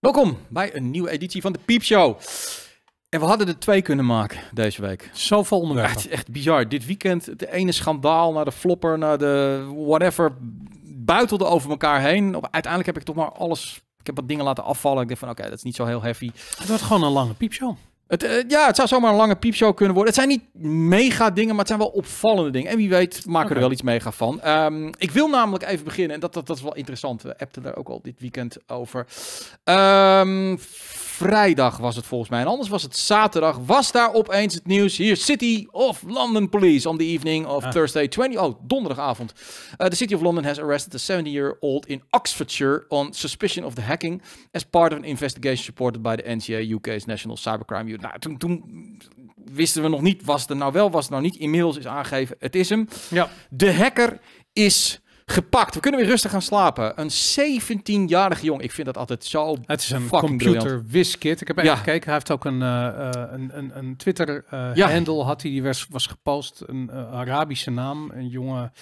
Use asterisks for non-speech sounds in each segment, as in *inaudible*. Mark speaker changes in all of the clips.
Speaker 1: Welkom bij een nieuwe editie van de Piepshow. En we hadden er twee kunnen maken deze week. Zoveel onderwerpen. het is echt bizar. Dit weekend de ene schandaal naar de flopper, naar de whatever, buitelde over elkaar heen. Uiteindelijk heb ik toch maar alles, ik heb wat dingen laten afvallen. Ik dacht van oké, dat is niet zo heel heavy. Het wordt gewoon een lange Piepshow. Het, eh, ja, het zou zomaar een lange piepshow kunnen worden. Het zijn niet mega dingen, maar het zijn wel opvallende dingen. En wie weet maken er wel iets mega van. Ehm, ik wil namelijk even beginnen, en dat, dat, dat is wel interessant. We appten daar ook al dit weekend over. Um, vrijdag was het volgens mij. En anders was het zaterdag. Was daar opeens het nieuws. Hier, City of London Police on the evening of ah. Thursday 20... Oh, donderdagavond. Uh, eh, the City of London has arrested a 70-year-old in Oxfordshire on suspicion of the hacking as part of an investigation supported by the NCA UK's National Cybercrime Unit. Nou, toen, wisten we nog niet, was het er nou wel, was het nou niet. Inmiddels is aangegeven, het is hem. Ja. De hacker is gepakt. We kunnen weer rustig gaan slapen. Een 17-jarige jong. Ik vind dat altijd zo. Het is een computer wiskit. Ik heb even gekeken. Hij heeft ook een, eh, eh, een, een, een Twitter
Speaker 2: uh, handle had hij die was, was gepost. Een Arabische naam. Een jonge.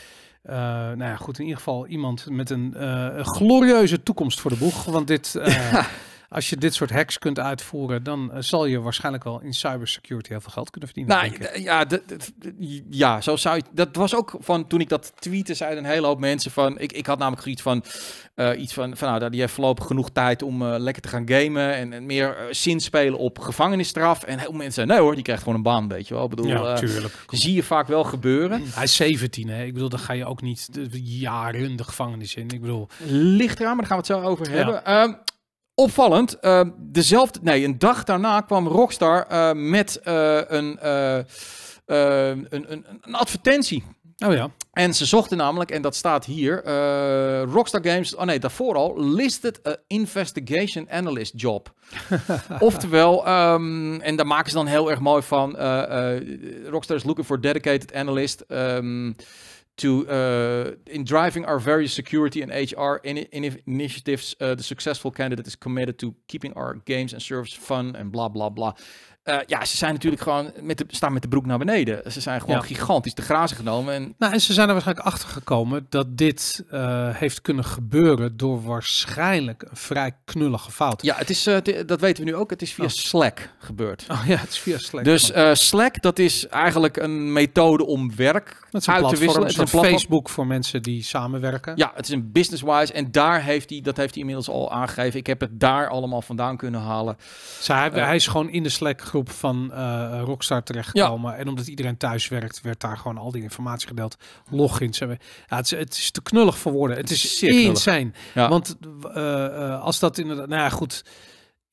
Speaker 2: nou ja, goed, in ieder geval iemand met een glorieuze toekomst voor de boeg. Want dit, *laughs* als je dit soort hacks kunt uitvoeren, dan eh, zal je waarschijnlijk wel in cybersecurity heel veel
Speaker 1: geld kunnen verdienen. Nou, ja, ja, zo zou je. Dat was ook van toen ik dat tweette, zeiden een hele hoop mensen van. Ik, ik had namelijk iets van. Eh, iets van, van nou, die heeft voorlopig genoeg tijd om eh, lekker te gaan gamen en, meer zin spelen op gevangenisstraf. En heel mensen zeiden, nee hoor, die krijgt gewoon een baan, weet je wel. Ik bedoel, ja, tuurlijk. zie je vaak wel gebeuren.
Speaker 2: Mm. Hij is 17, hè? Ik bedoel, dan ga je ook niet de, jaren de gevangenis in. Ik bedoel...
Speaker 1: licht eraan, maar daar gaan we het zo over hebben. Ja. Ehm, Opvallend, ehm, dezelfde, nee, een dag daarna kwam Rockstar eh, met eh, een, eh, ehm, een, een, een, advertentie. Oh ja. En ze zochten namelijk, en dat staat hier, Rockstar Games, oh nee, daarvoor al, listed investigation analyst job. *laughs* Oftewel, ehm, en daar maken ze dan heel erg mooi van, Rockstar is looking for dedicated analyst. to uh, in driving our various security and HR in, in initiatives, uh, the successful candidate is committed to keeping our games and service fun and blah blah blah. Eh, ja, ze zijn natuurlijk gewoon met de, staan met de broek naar beneden. Ze zijn gewoon gigantisch te grazen genomen. En...
Speaker 2: Nou, en ze zijn er waarschijnlijk achter gekomen dat dit eh, heeft kunnen gebeuren door waarschijnlijk een vrij knullige
Speaker 1: fout. Ja, het is, eh, dat weten we nu ook. Het is via oh. Slack gebeurd. Oh ja, het is via Slack. Dus Slack, dat is eigenlijk een methode om werk uit platform, te wisselen. Het is een platform. Facebook voor mensen die samenwerken. Ja, het is een business-wise. En daar heeft hij, dat heeft hij inmiddels al aangegeven. Ik heb het daar allemaal vandaan kunnen halen. Zij, hij, hij is gewoon
Speaker 2: in de Slack van eh, Rockstar terechtgekomen. gekomen En omdat iedereen thuis werkt, werd daar gewoon al die informatie gedeeld. Logins. Ja, het, is, het is te knullig voor woorden. Het, is, is insane. Ja. Want eh, eh, als dat inderdaad... Nou ja, goed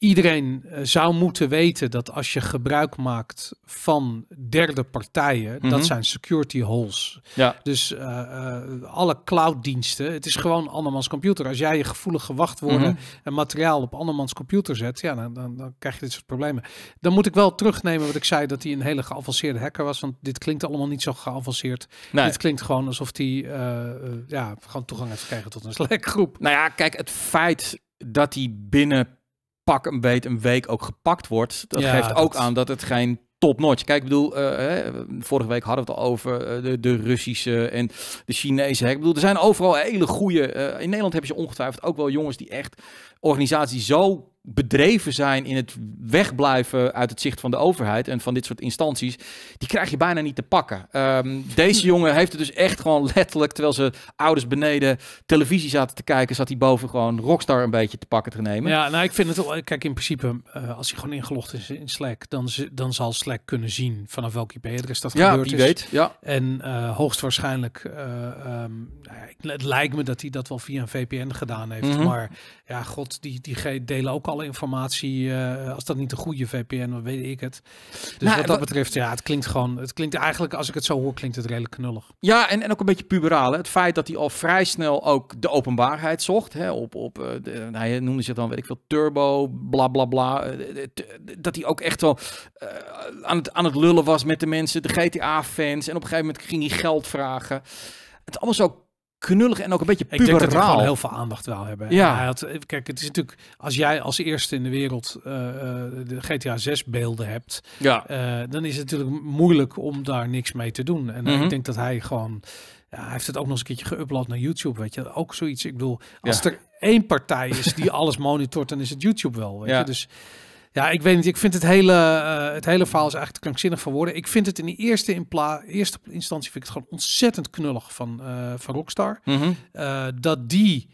Speaker 2: iedereen eh, zou moeten weten dat als je gebruik maakt van derde partijen, dat mhm. zijn security holes. Ja. Dus uh, uh, alle clouddiensten, het is gewoon andermans computer. Als jij je gevoelige wachtwoorden worden mhm. en materiaal op andermans computer zet, ja, dan, dan, krijg je dit soort problemen. Dan moet ik wel terugnemen wat ik zei, dat hij een hele geavanceerde hacker was, want dit klinkt allemaal niet zo geavanceerd. Nee. Dit klinkt gewoon alsof hij ja, gewoon toegang heeft gekregen tot een *laughs* Slack
Speaker 1: groep. Nou ja, kijk, het feit dat hij binnen pak een beet een week ook gepakt wordt, dat geeft ook aan dat het geen topnotch. Kijk, ik bedoel, eh, hè, vorige week hadden we het al over eh, de, de, Russische en de Chinese. Ik bedoel, er zijn overal hele goede. Eh, in Nederland heb je ongetwijfeld ook wel jongens die echt organisatie zo bedreven zijn in het wegblijven uit het zicht van de overheid en van dit soort instanties, die krijg je bijna niet te pakken. Ehm, deze jongen heeft het dus echt gewoon letterlijk, terwijl ze ouders beneden televisie zaten te kijken, zat hij boven gewoon Rockstar een beetje te pakken te nemen. Ja,
Speaker 2: nou ik vind het, wel. kijk in principe, eh, als hij gewoon ingelogd is in Slack, dan, dan zal Slack kunnen zien vanaf welk IP-adres dat ja, die is. Weet, ja, En eh, hoogstwaarschijnlijk, eh, ehm, nou het lijkt me dat hij dat wel via een VPN gedaan heeft, mhm. maar ja, god, die, die delen ook al alle informatie. Eh, als dat niet de goede VPN, dan weet ik het. Dus nou, wat dat betreft, ja, het klinkt gewoon. Het klinkt eigenlijk, als ik het zo hoor, klinkt het redelijk knullig.
Speaker 1: Ja, en, en ook een beetje puberaal. Het feit dat hij al vrij snel ook de openbaarheid zocht. Hè? Op, op, eh, de, nou, hij noemde zich dan, weet ik veel, Turbo, bla bla bla. Eh, dat hij ook echt wel aan, het, aan het lullen was met de mensen, de GTA-fans. En op een gegeven moment ging hij geld vragen. Het allemaal zo knullig en ook een beetje puberaal. Ik denk dat hij gewoon heel veel aandacht wel hebben. Ja. Hij had, eh, kijk, het is natuurlijk als
Speaker 2: jij als eerste in de wereld eh, eh, de GTA 6 beelden hebt, ja. dan is het natuurlijk moeilijk om daar niks mee te doen. En ik mhm. denk dat hij gewoon ja, hij heeft het ook nog eens een keertje geüpload naar YouTube, weet je. Ook zoiets. Ik bedoel, als er één partij is die *laughs* alles monitort, dan is het YouTube wel, weet ja. je. Dus ja, ik weet niet. Ik vind het hele, eh, het hele verhaal is eigenlijk te krankzinnig voor woorden. Ik vind het in de eerste, in eerste instantie vind ik het gewoon ontzettend knullig van, eh, van Rockstar. Mhm. Eh, dat die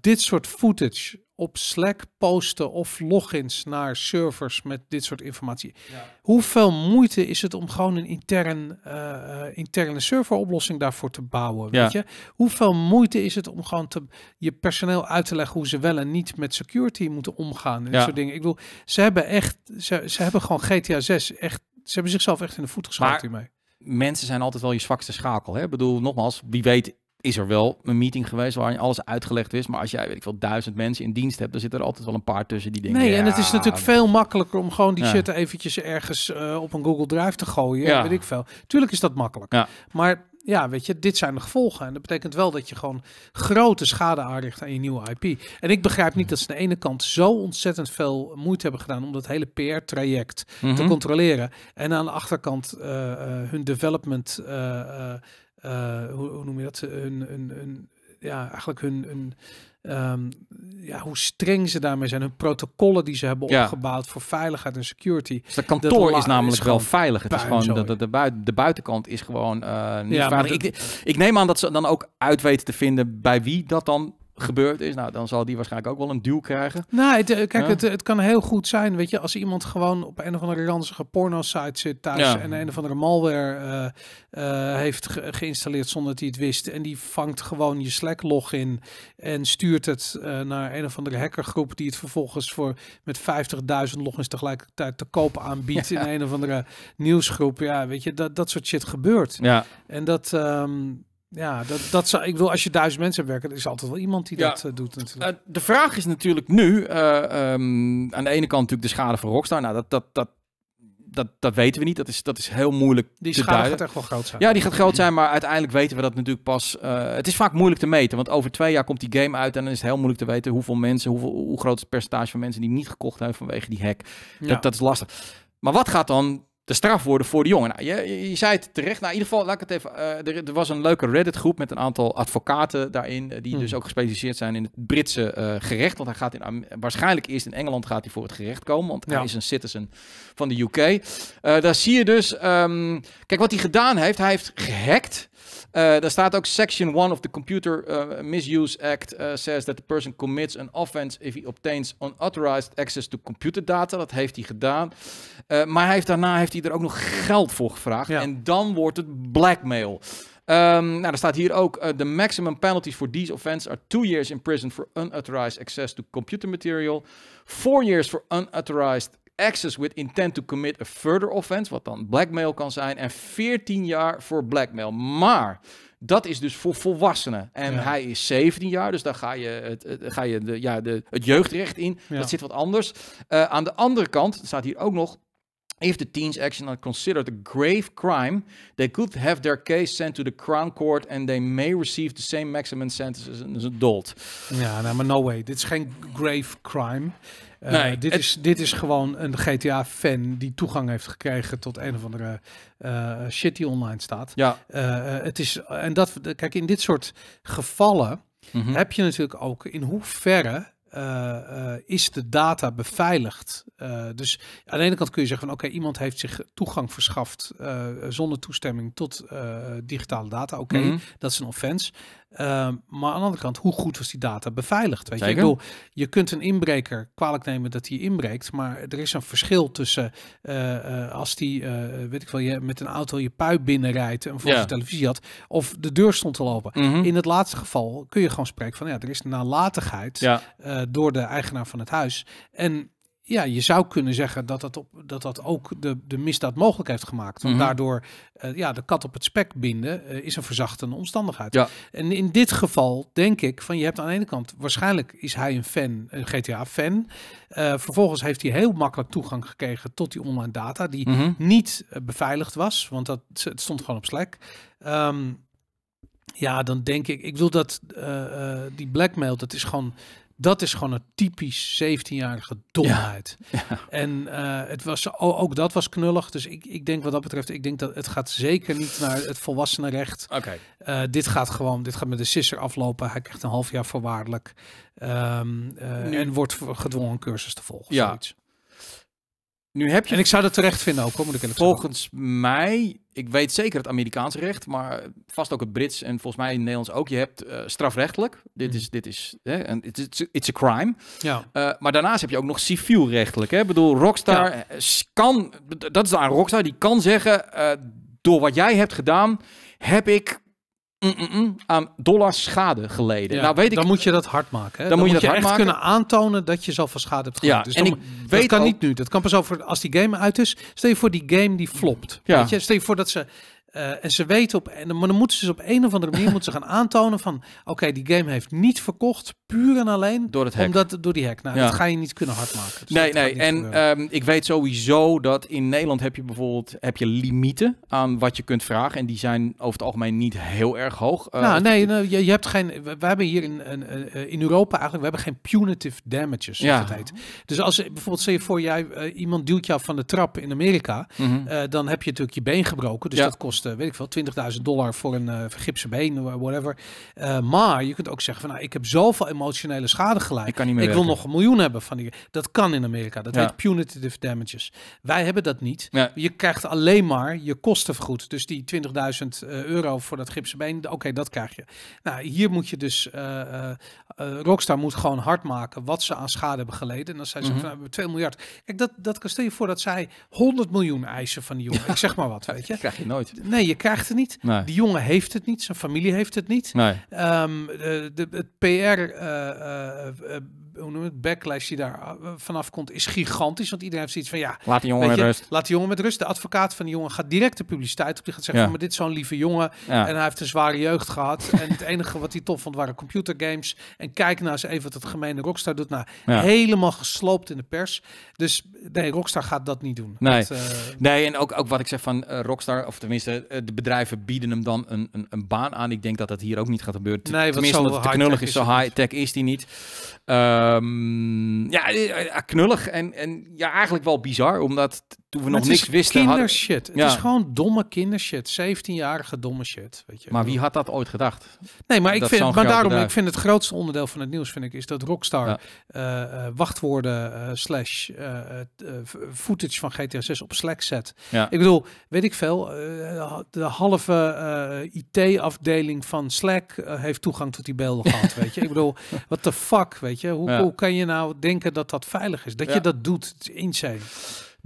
Speaker 2: dit soort footage op Slack posten of logins naar servers met dit soort informatie. Hoeveel moeite is het om gewoon een intern, uh, interne serveroplossing daarvoor te bouwen? Weet je? Hoeveel moeite is het om gewoon te, je personeel uit te leggen hoe ze wel en niet met security moeten omgaan en ja. soort dingen? Ik bedoel, ze hebben echt, ze, hebben gewoon GTA 6 echt, ze hebben zichzelf echt in de voet geschoten
Speaker 1: mensen zijn altijd wel je zwakste schakel. Hè? Ik bedoel, nogmaals, wie weet is er wel een meeting geweest waarin alles uitgelegd is. Maar als jij, weet ik veel, duizend mensen in dienst hebt, dan zit er altijd wel een paar tussen die dingen. Nee, en het is natuurlijk veel makkelijker om gewoon die ja. shit
Speaker 2: eventjes ergens eh, op een Google Drive te gooien. Ja. Weet ik veel. Tuurlijk is dat makkelijk. Maar ja, weet je, dit zijn de gevolgen. En dat betekent wel dat je gewoon grote schade aanricht aan je nieuwe IP. En ik begrijp niet dat ze aan de ene kant zo ontzettend veel moeite hebben gedaan om dat hele PR-traject te mhm. controleren. En aan de achterkant eh, eh, hun development. Uh, eh, hoe, hoe, noem je dat? Hun, hun, ja, eigenlijk hun, ehm, ja, hoe streng ze daarmee zijn. Hun protocollen die ze hebben opgebouwd voor veiligheid en security. Dus dat kantoor is namelijk wel veilig. Het is gewoon
Speaker 1: de, de, buiten, de buitenkant is gewoon eh, niet ja, veilig. Ik, ik, neem aan dat ze dan ook uit weten te vinden bij wie dat dan gebeurd is, nou, dan zal die waarschijnlijk ook wel een duw krijgen. Nou, het, eh, kijk, het, eh, het kan
Speaker 2: heel goed zijn, weet je, als iemand gewoon op een of andere ranzige porno-site zit thuis ja. en een of andere malware eh, heeft geïnstalleerd zonder dat hij het wist en die vangt gewoon je Slack-login en stuurt het naar een of andere hackergroep die het vervolgens voor met 50.000 logins tegelijkertijd te koop aanbiedt *laughs* in een of andere nieuwsgroep. Ja, weet je, dat, dat soort shit gebeurt. Ja. En dat... Ehm, ja, dat, dat zou, ik wil als je duizend mensen hebt werken, er is altijd wel iemand die dat eh, doet. Natuurlijk.
Speaker 1: Eh, de vraag is natuurlijk nu, eh, ehm, aan de ene kant natuurlijk de schade van Rockstar. Nou, dat, dat, dat, dat, dat weten we niet. Dat is, dat is heel moeilijk die te duiden. gaat echt wel groot zijn. Ja, die gaat groot zijn, maar uiteindelijk weten we dat natuurlijk pas. het is vaak moeilijk te meten, want over twee jaar komt die game uit en dan is het heel moeilijk te weten hoeveel mensen, hoeveel, hoe groot het percentage van mensen die niet gekocht hebben vanwege die hack. Dat, dat is lastig. Maar wat gaat dan de straf worden voor de jongen. Nou, je, je, zei het terecht. Nou, in ieder geval, laat ik het even. Eh, er, was een leuke Reddit-groep met een aantal advocaten daarin. Eh, die hmm. dus ook gespecialiseerd zijn in het Britse eh, gerecht. Want hij gaat in, waarschijnlijk eerst in Engeland gaat hij voor het gerecht komen. Want hij is een citizen van de UK. daar zie je dus. Ehm, kijk, wat hij gedaan heeft. Hij heeft gehackt eh, dan staat ook Section 1 of the Computer eh, Misuse Act eh, says that the person commits an offense if he obtains unauthorized access to computer data. Dat heeft hij gedaan. maar hij heeft, daarna heeft hij er ook nog geld voor gevraagd. En dan wordt het blackmail. Um, nou, er staat hier ook: de maximum penalties for these offenses are two years in prison for unauthorized access to computer material, four years for unauthorized access with intent to commit a further offense, wat dan blackmail kan zijn, en 14 jaar voor blackmail. Maar dat is dus voor volwassenen. En hij is 17 jaar, dus daar ga je het, ga je de, ja, de, het jeugdrecht in. Dat zit wat anders. Eh, aan de andere kant staat hier ook nog. If the teens action are considered a grave crime, they could have their case sent to the Crown Court and they may receive the same maximum sentence as an adult. Ja, nou, maar no way. Dit is geen grave crime.
Speaker 2: Eh, nee, dit, is, dit is gewoon een GTA-fan die toegang heeft gekregen tot een of andere uh, shit die online staat. Ja. Eh, het is, en dat, kijk, in dit soort gevallen mhm. heb je natuurlijk ook in hoeverre is de data beveiligd? dus aan de ene kant kun je zeggen van oké, iemand heeft zich toegang verschaft zonder toestemming tot digitale data. Oké, mhm. dat is een offense. Ehm, maar aan de andere kant, hoe goed was die data beveiligd? Weet je? Ik bedoel, je kunt een inbreker kwalijk nemen dat hij inbreekt, maar er is een verschil tussen eh, eh, als die, eh, weet ik wel, je met een auto je puin binnenrijdt en voor je de televisie had, of de deur stond te lopen. Mhm. In het laatste geval kun je gewoon spreken van, ja, er is nalatigheid door de eigenaar van het huis. En ja, je zou kunnen zeggen dat dat, op, dat, dat ook de, de misdaad mogelijk heeft gemaakt. Want mhm. daardoor eh, ja, de kat op het spek binden eh, is een verzachtende omstandigheid. Ja. En in dit geval denk ik van je hebt aan de ene kant waarschijnlijk is hij een fan, een GTA-fan. Eh, vervolgens heeft hij heel makkelijk toegang gekregen tot die online data die mhm. niet beveiligd was, want dat, het stond gewoon op Slack. Ehm, ja, dan denk ik, ik wil dat die blackmail, dat is gewoon dat is gewoon een typisch 17-jarige domheid. En eh, het was, ook dat was knullig. Dus ik, ik denk wat dat betreft, ik denk dat het gaat zeker niet naar het volwassenenrecht. Eh, dit gaat gewoon, dit gaat met de sisser aflopen. Hij krijgt een half jaar voorwaardelijk. Um, en wordt gedwongen een cursus te volgen.
Speaker 1: Ja, zoiets. Nu heb je... En ik zou dat terecht vinden ook, moet ik eerlijk Volgens mij, ik weet zeker het Amerikaanse recht, maar vast ook het Brits en volgens mij in het Nederlands ook. Je hebt eh, strafrechtelijk, dit mm. is, dit is, hè, it's, it's, a crime. Ja. Eh, maar daarnaast heb je ook nog civielrechtelijk. Hè? Ik bedoel, Rockstar eh, kan, dat is aan Rockstar, die kan zeggen, door wat jij hebt gedaan, heb ik Mm, mm -mm, aan dollars schade geleden. nou, weet ik, dan
Speaker 2: moet je dat hard
Speaker 1: maken. Hè? Dan, moet je, dat hard maken. kunnen
Speaker 2: aantonen dat je zelf schade hebt gehad. dus en dan, ik dat weet kan niet nu. Dat kan pas over als die game uit is. Stel je voor die game die flopt. Weet je? Stel je voor dat ze eh, en ze weten op, en, maar dan moeten ze dus op een of andere manier *laughs* moeten ze gaan aantonen van, oké, die game heeft niet verkocht, puur en alleen door het hek. Omdat, door die hack. Nou, ja. dat ga je niet kunnen hardmaken. Dus nee, nee. En
Speaker 1: ehm, ik weet sowieso dat in Nederland heb je bijvoorbeeld heb je limieten aan wat je kunt vragen en die zijn over het algemeen niet heel erg hoog. Eh, nou, nee, nou,
Speaker 2: je, je, hebt geen. We, hebben hier in, in, eh, in Europa eigenlijk, we hebben geen punitive damages. Ja. Tijd. Dus als bijvoorbeeld zeg je voor jij iemand duwt jou van de trap in Amerika, mhm. dan heb je natuurlijk je been gebroken, dus dat kost eh, weet ik veel, 20.000 dollar voor een uh, been, whatever. Eh, maar je kunt ook zeggen van, nou, ik heb zoveel emotionele schade gelijk. Ik, kan niet meer ik wil nog een miljoen hebben van die. Dat kan in Amerika. Dat heet punitive damages. Wij hebben dat niet. Je krijgt alleen maar je kosten vergoed. Dus die 20.000 euro voor dat gipsen been, oké, dat krijg je. Nou, hier moet je dus, uh, Rockstar moet gewoon hard maken wat ze aan schade hebben geleden. En dan zijn ze mm -hmm. van, 2 nou, miljard. Kijk, dat, dat kan stel je voor dat zij 100 miljoen eisen van die jongen. Ik zeg maar wat, *laughs* weet je. Dat krijg je nooit. Nee, je krijgt het niet. Die jongen heeft het niet, zijn familie heeft het niet. Ehm, de, de, het PR eh, eh, eh, hoe noem het, backlash die daar eh, vanaf komt, is gigantisch. Want iedereen heeft zoiets van, ja... Laat die jongen met rust. Laat die jongen met rust. De advocaat van die jongen gaat direct de publiciteit op. Die gaat zeggen, ja. maar dit is zo'n lieve jongen. En hij heeft een zware jeugd gehad. *laughs* en het enige wat hij tof vond waren computergames. En kijk nou eens even wat het gemene Rockstar doet. Nou, helemaal gesloopt in de pers. Dus nee, Rockstar gaat dat niet doen. Nee, eh,
Speaker 1: nee en ook, ook wat ik zeg van eh, Rockstar, of tenminste de bedrijven bieden hem dan een, een, een, baan aan. Ik denk dat dat hier ook niet gaat gebeuren. Nee, tenminste, omdat het knullig is, zo high-tech is die niet. Uh, Ehm, ja, eh, eh, knullig en, en ja, eigenlijk wel bizar, omdat toen we nog niks wisten. Kindershit. Ja. Het is
Speaker 2: gewoon domme kindershit. 17-jarige domme shit. Weet je. Maar
Speaker 1: wie had dat ooit gedacht? Nee, maar, ik vind, maar daarom, ik vind
Speaker 2: het grootste onderdeel van het nieuws, vind ik, is dat Rockstar eh, eh, wachtwoorden uh, slash footage van GTA 6 op Slack zet. Ik bedoel, weet ik veel, de halve IT-afdeling van Slack heeft toegang tot die beelden *laughs* gehad, weet je. Ik bedoel, wat de fuck, weet je. Hoe, hoe, kan je nou denken dat dat veilig is? Dat je dat doet, in zijn.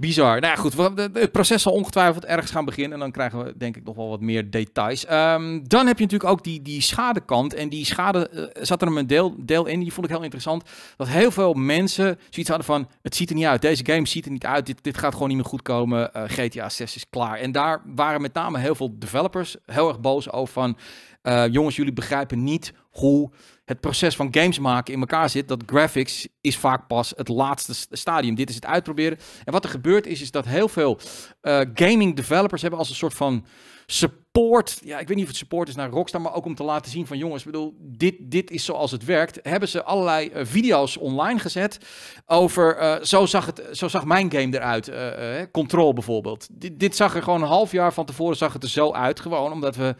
Speaker 1: Bizar. Nou ja, goed. Het proces zal ongetwijfeld ergens gaan beginnen. En dan krijgen we denk ik nog wel wat meer details. Ehm, dan heb je natuurlijk ook die, die schadekant. En die schade eh, zat er een deel, deel in. Die vond ik heel interessant. Dat heel veel mensen zoiets hadden van... Het ziet er niet uit. Deze game ziet er niet uit. Dit, dit gaat gewoon niet meer goed komen. Eh, GTA 6 is klaar. En daar waren met name heel veel developers heel erg boos over van... Eh, jongens, jullie begrijpen niet hoe het proces van games maken in elkaar zit. Dat graphics is vaak pas het laatste stadium. Dit is het uitproberen. En wat er gebeurt is, is dat heel veel eh, gaming developers hebben als een soort van support. Ja, ik weet niet of het support is naar Rockstar, maar ook om te laten zien van jongens, ik bedoel, dit, dit is zoals het werkt. Hebben ze allerlei eh, video's online gezet over eh, zo, zag het, zo zag mijn game eruit. Eh, Control bijvoorbeeld. Dit, dit zag er gewoon een half jaar van tevoren zag het er zo uit. Gewoon omdat we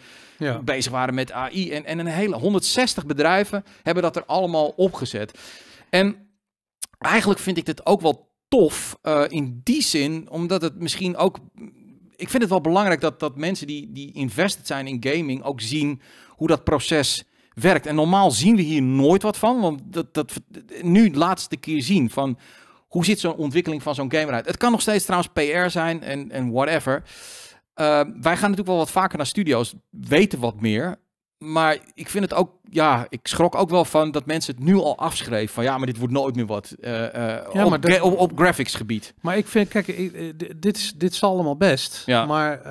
Speaker 1: bezig waren met AI. En, en een hele 160 bedrijven hebben dat er allemaal opgezet. En eigenlijk vind ik dit ook wel tof in die zin, omdat het misschien ook ik vind het wel belangrijk dat, dat mensen die, die invested zijn in gaming ook zien hoe dat proces werkt. En normaal zien we hier nooit wat van, want dat, dat nu de laatste keer zien van hoe zit zo'n ontwikkeling van zo'n game eruit. Het kan nog steeds trouwens PR zijn en, en whatever. Eh, wij gaan natuurlijk wel wat vaker naar studio's, weten wat meer maar ik vind het ook, ja, ik schrok ook wel van dat mensen het nu al afschreven. Van ja, maar dit wordt nooit meer wat. Eh, eh, op, op, graphics gebied.
Speaker 2: Maar ik vind, kijk, eh, dit, is, dit is allemaal best. Ja. Maar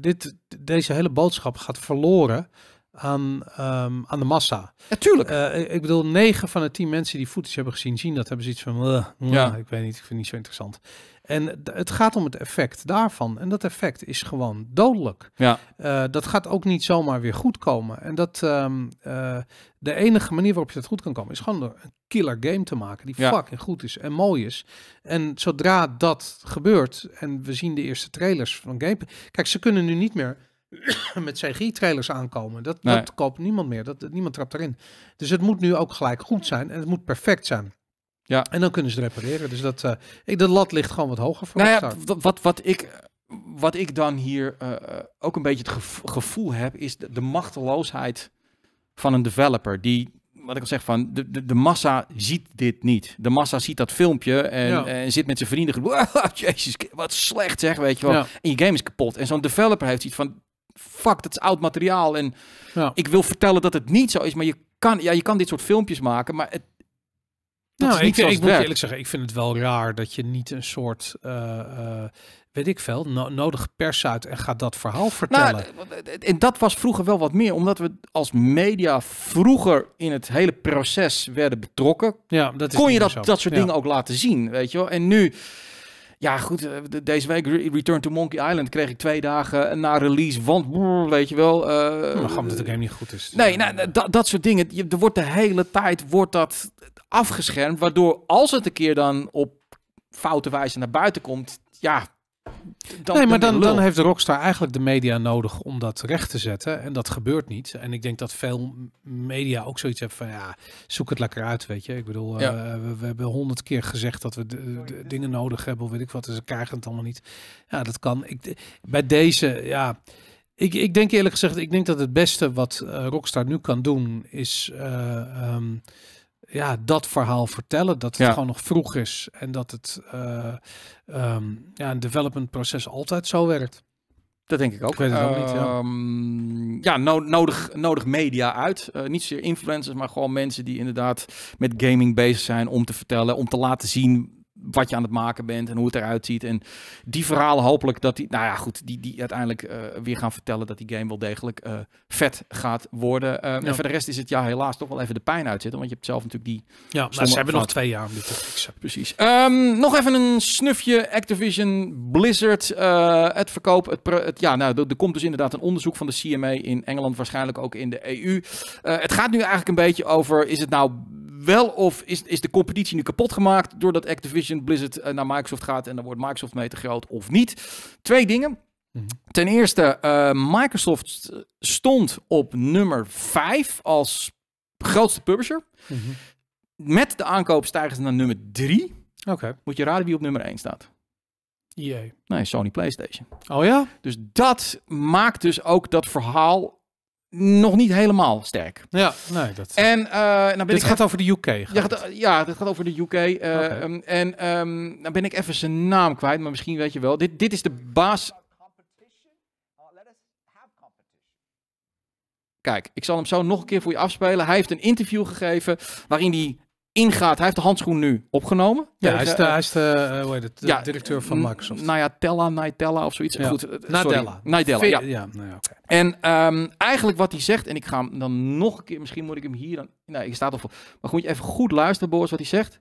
Speaker 2: dit, deze hele boodschap gaat verloren aan, ehm, aan de massa. Natuurlijk. ik bedoel, negen van de tien mensen die footage hebben gezien, zien dat hebben ze iets van, ja. ik weet niet, ik vind het niet zo interessant. En het gaat om het effect daarvan. En dat effect is gewoon dodelijk. Ja. Eh, dat gaat ook niet zomaar weer goed komen. En dat um, de enige manier waarop je dat goed kan komen, is gewoon door een killer game te maken. Die fucking goed is en mooi is. En zodra dat gebeurt, en we zien de eerste trailers van game. Kijk, ze kunnen nu niet meer *coughs* met CGI-trailers aankomen. Dat, dat koopt niemand meer. Dat, niemand trapt erin. Dus het moet nu ook gelijk goed zijn en het moet perfect zijn. Ja. En dan kunnen ze het repareren.
Speaker 1: Dus dat, eh, ik, de lat ligt gewoon wat hoger voor. Nou wat, wat, ik, wat ik dan hier eh, eh, ook een beetje het gevoel heb, is de, machteloosheid van een developer. Die, wat ik al zeg, van de, de, massa ziet dit niet. De massa ziet dat filmpje en, zit met zijn vrienden. *laughs* Wow, jezus, wat slecht zeg, weet je wel. En je game is kapot. En zo'n developer heeft iets van, fuck, dat is oud materiaal. En ik wil vertellen dat het niet zo is, maar je kan, ja, je kan dit soort filmpjes maken, maar het, nou, ik, ik moet eerlijk
Speaker 2: zeggen, ik vind het wel raar dat je niet een soort eh, eh, weet ik veel, nodig pers uit en
Speaker 1: gaat dat verhaal nou, vertellen. Nou, en dat was vroeger wel wat meer, omdat we als media vroeger in het hele proces werden betrokken. Ja, dat is kon je dat, dat soort dingen ook laten zien, weet je wel. En nu ja, goed, eh, deze week Return to Monkey Island kreeg ik twee dagen na release, want weet je wel... Uh, maar dat de game niet goed is. Nee, nou, nou dat, soort dingen. Je, er wordt de hele tijd wordt dat afgeschermd, waardoor als het een keer dan op foute wijze naar buiten komt, ja, nee, maar dan, dan heeft
Speaker 2: Rockstar eigenlijk de media nodig om dat recht te zetten. En dat gebeurt niet. En ik denk dat veel media ook zoiets hebben van ja, zoek het lekker uit, weet je. Ik bedoel, eh, we, hebben honderd keer gezegd dat we de, dus- dingen nodig hebben, weet ik wat. Dus ze krijgen het allemaal niet. Ja, dat kan. Ik, bij deze, ja. Ik, ik denk eerlijk gezegd, ik denk dat het beste wat eh, Rockstar nu kan doen is... Eh, ehm, ja, dat verhaal vertellen. Dat het gewoon nog vroeg is en dat het uh, um, ja, een development proces altijd zo werkt.
Speaker 1: Dat denk ik ook. Ik Ja, ehm, nodig, nodig media uit. Eh, niet zozeer influencers, maar gewoon mensen die inderdaad met gaming bezig zijn om te vertellen, om te laten zien wat je aan het maken bent en hoe het eruit ziet. En die verhalen hopelijk dat die, nou ja goed, die, die uiteindelijk eh, weer gaan vertellen dat die game wel degelijk eh, vet gaat worden. Uh, En voor de rest is het ja helaas toch wel even de pijn uitzitten, want je hebt zelf natuurlijk die... Ja, maar ze hebben nog twee jaar om dit Precies. Ehm, nog even een snufje Activision Blizzard, het verkoop, het, het ja nou, er, er, komt dus inderdaad een onderzoek van de CMA in Engeland, waarschijnlijk ook in de EU. het gaat nu eigenlijk een beetje over, is het nou wel of is, is de competitie nu kapot gemaakt doordat Activision Blizzard eh, naar Microsoft gaat en dan wordt Microsoft mee te groot of niet? Twee dingen. Mhm. Ten eerste, uh, Microsoft stond op nummer 5 als grootste publisher. Mhm. Met de aankoop stijgen ze naar nummer 3. Oké. Moet je raden wie op nummer 1 staat? EA. Nee, Sony PlayStation. Oh ja? Dus dat maakt dus ook dat verhaal nog niet helemaal sterk. Ja, nee, dat... En uh, nou ben dit ik gaat e- over de UK. ja, gaat, ja, dit gaat over de UK. Eh, ehm, en dan ehm, nou ben ik even zijn naam kwijt, maar misschien weet je wel. Dit, dit is de baas. Kijk, ik zal hem zo nog een keer voor je afspelen. Hij heeft een interview gegeven waarin hij ingaat. Hij heeft de handschoen nu opgenomen. Ja, hij is de, eh, hij is de, eh, hoe heet het, de directeur van Microsoft. Nou ja, Tella, Nitella of zoiets. Goed, eh, sorry. Nadella. Nadella, ja. ja nou ja, okay. En um, eigenlijk wat hij zegt, en ik ga hem dan nog een keer, misschien moet ik hem hier dan... Nee, ik sta toch voor. Maar moet je even goed luisteren, Boris, wat hij zegt.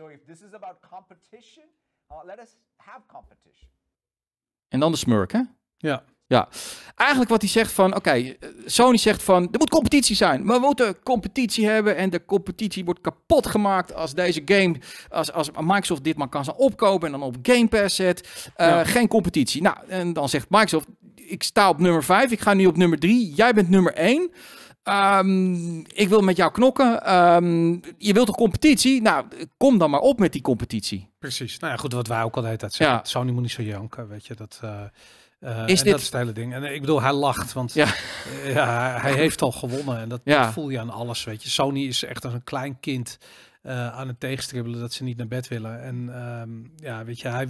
Speaker 1: So if this is about competition, uh, let us have competition. En dan de smurk, hè? Ja. Ja, eigenlijk wat hij zegt van, oké, eh, Sony zegt van, er moet competitie zijn. Maar we moeten competitie hebben en de competitie wordt kapot gemaakt als deze game, als, als Microsoft dit maar kan zijn opkopen en dan op Game Pass zet. Eh, geen competitie. Nou, en dan zegt Microsoft, ik sta op nummer 5, ik ga nu op nummer 3, jij bent nummer 1. Ehm, ik wil met jou knokken. Ehm, je wilt een competitie. Nou, kom dan maar op met die competitie.
Speaker 2: Precies. Nou ja, goed, wat wij ook altijd dat zeggen. Sony moet niet zo janken, weet je. Dat... Eh, eh, is en dit... dat is het hele ding. En ik bedoel, hij lacht, want ja. *laughs* hij heeft al gewonnen. En dat, voel je aan alles, weet je. Sony is echt als een klein kind eh, aan het tegenstribbelen dat ze niet naar bed willen. En ehm, ja, weet je, hij,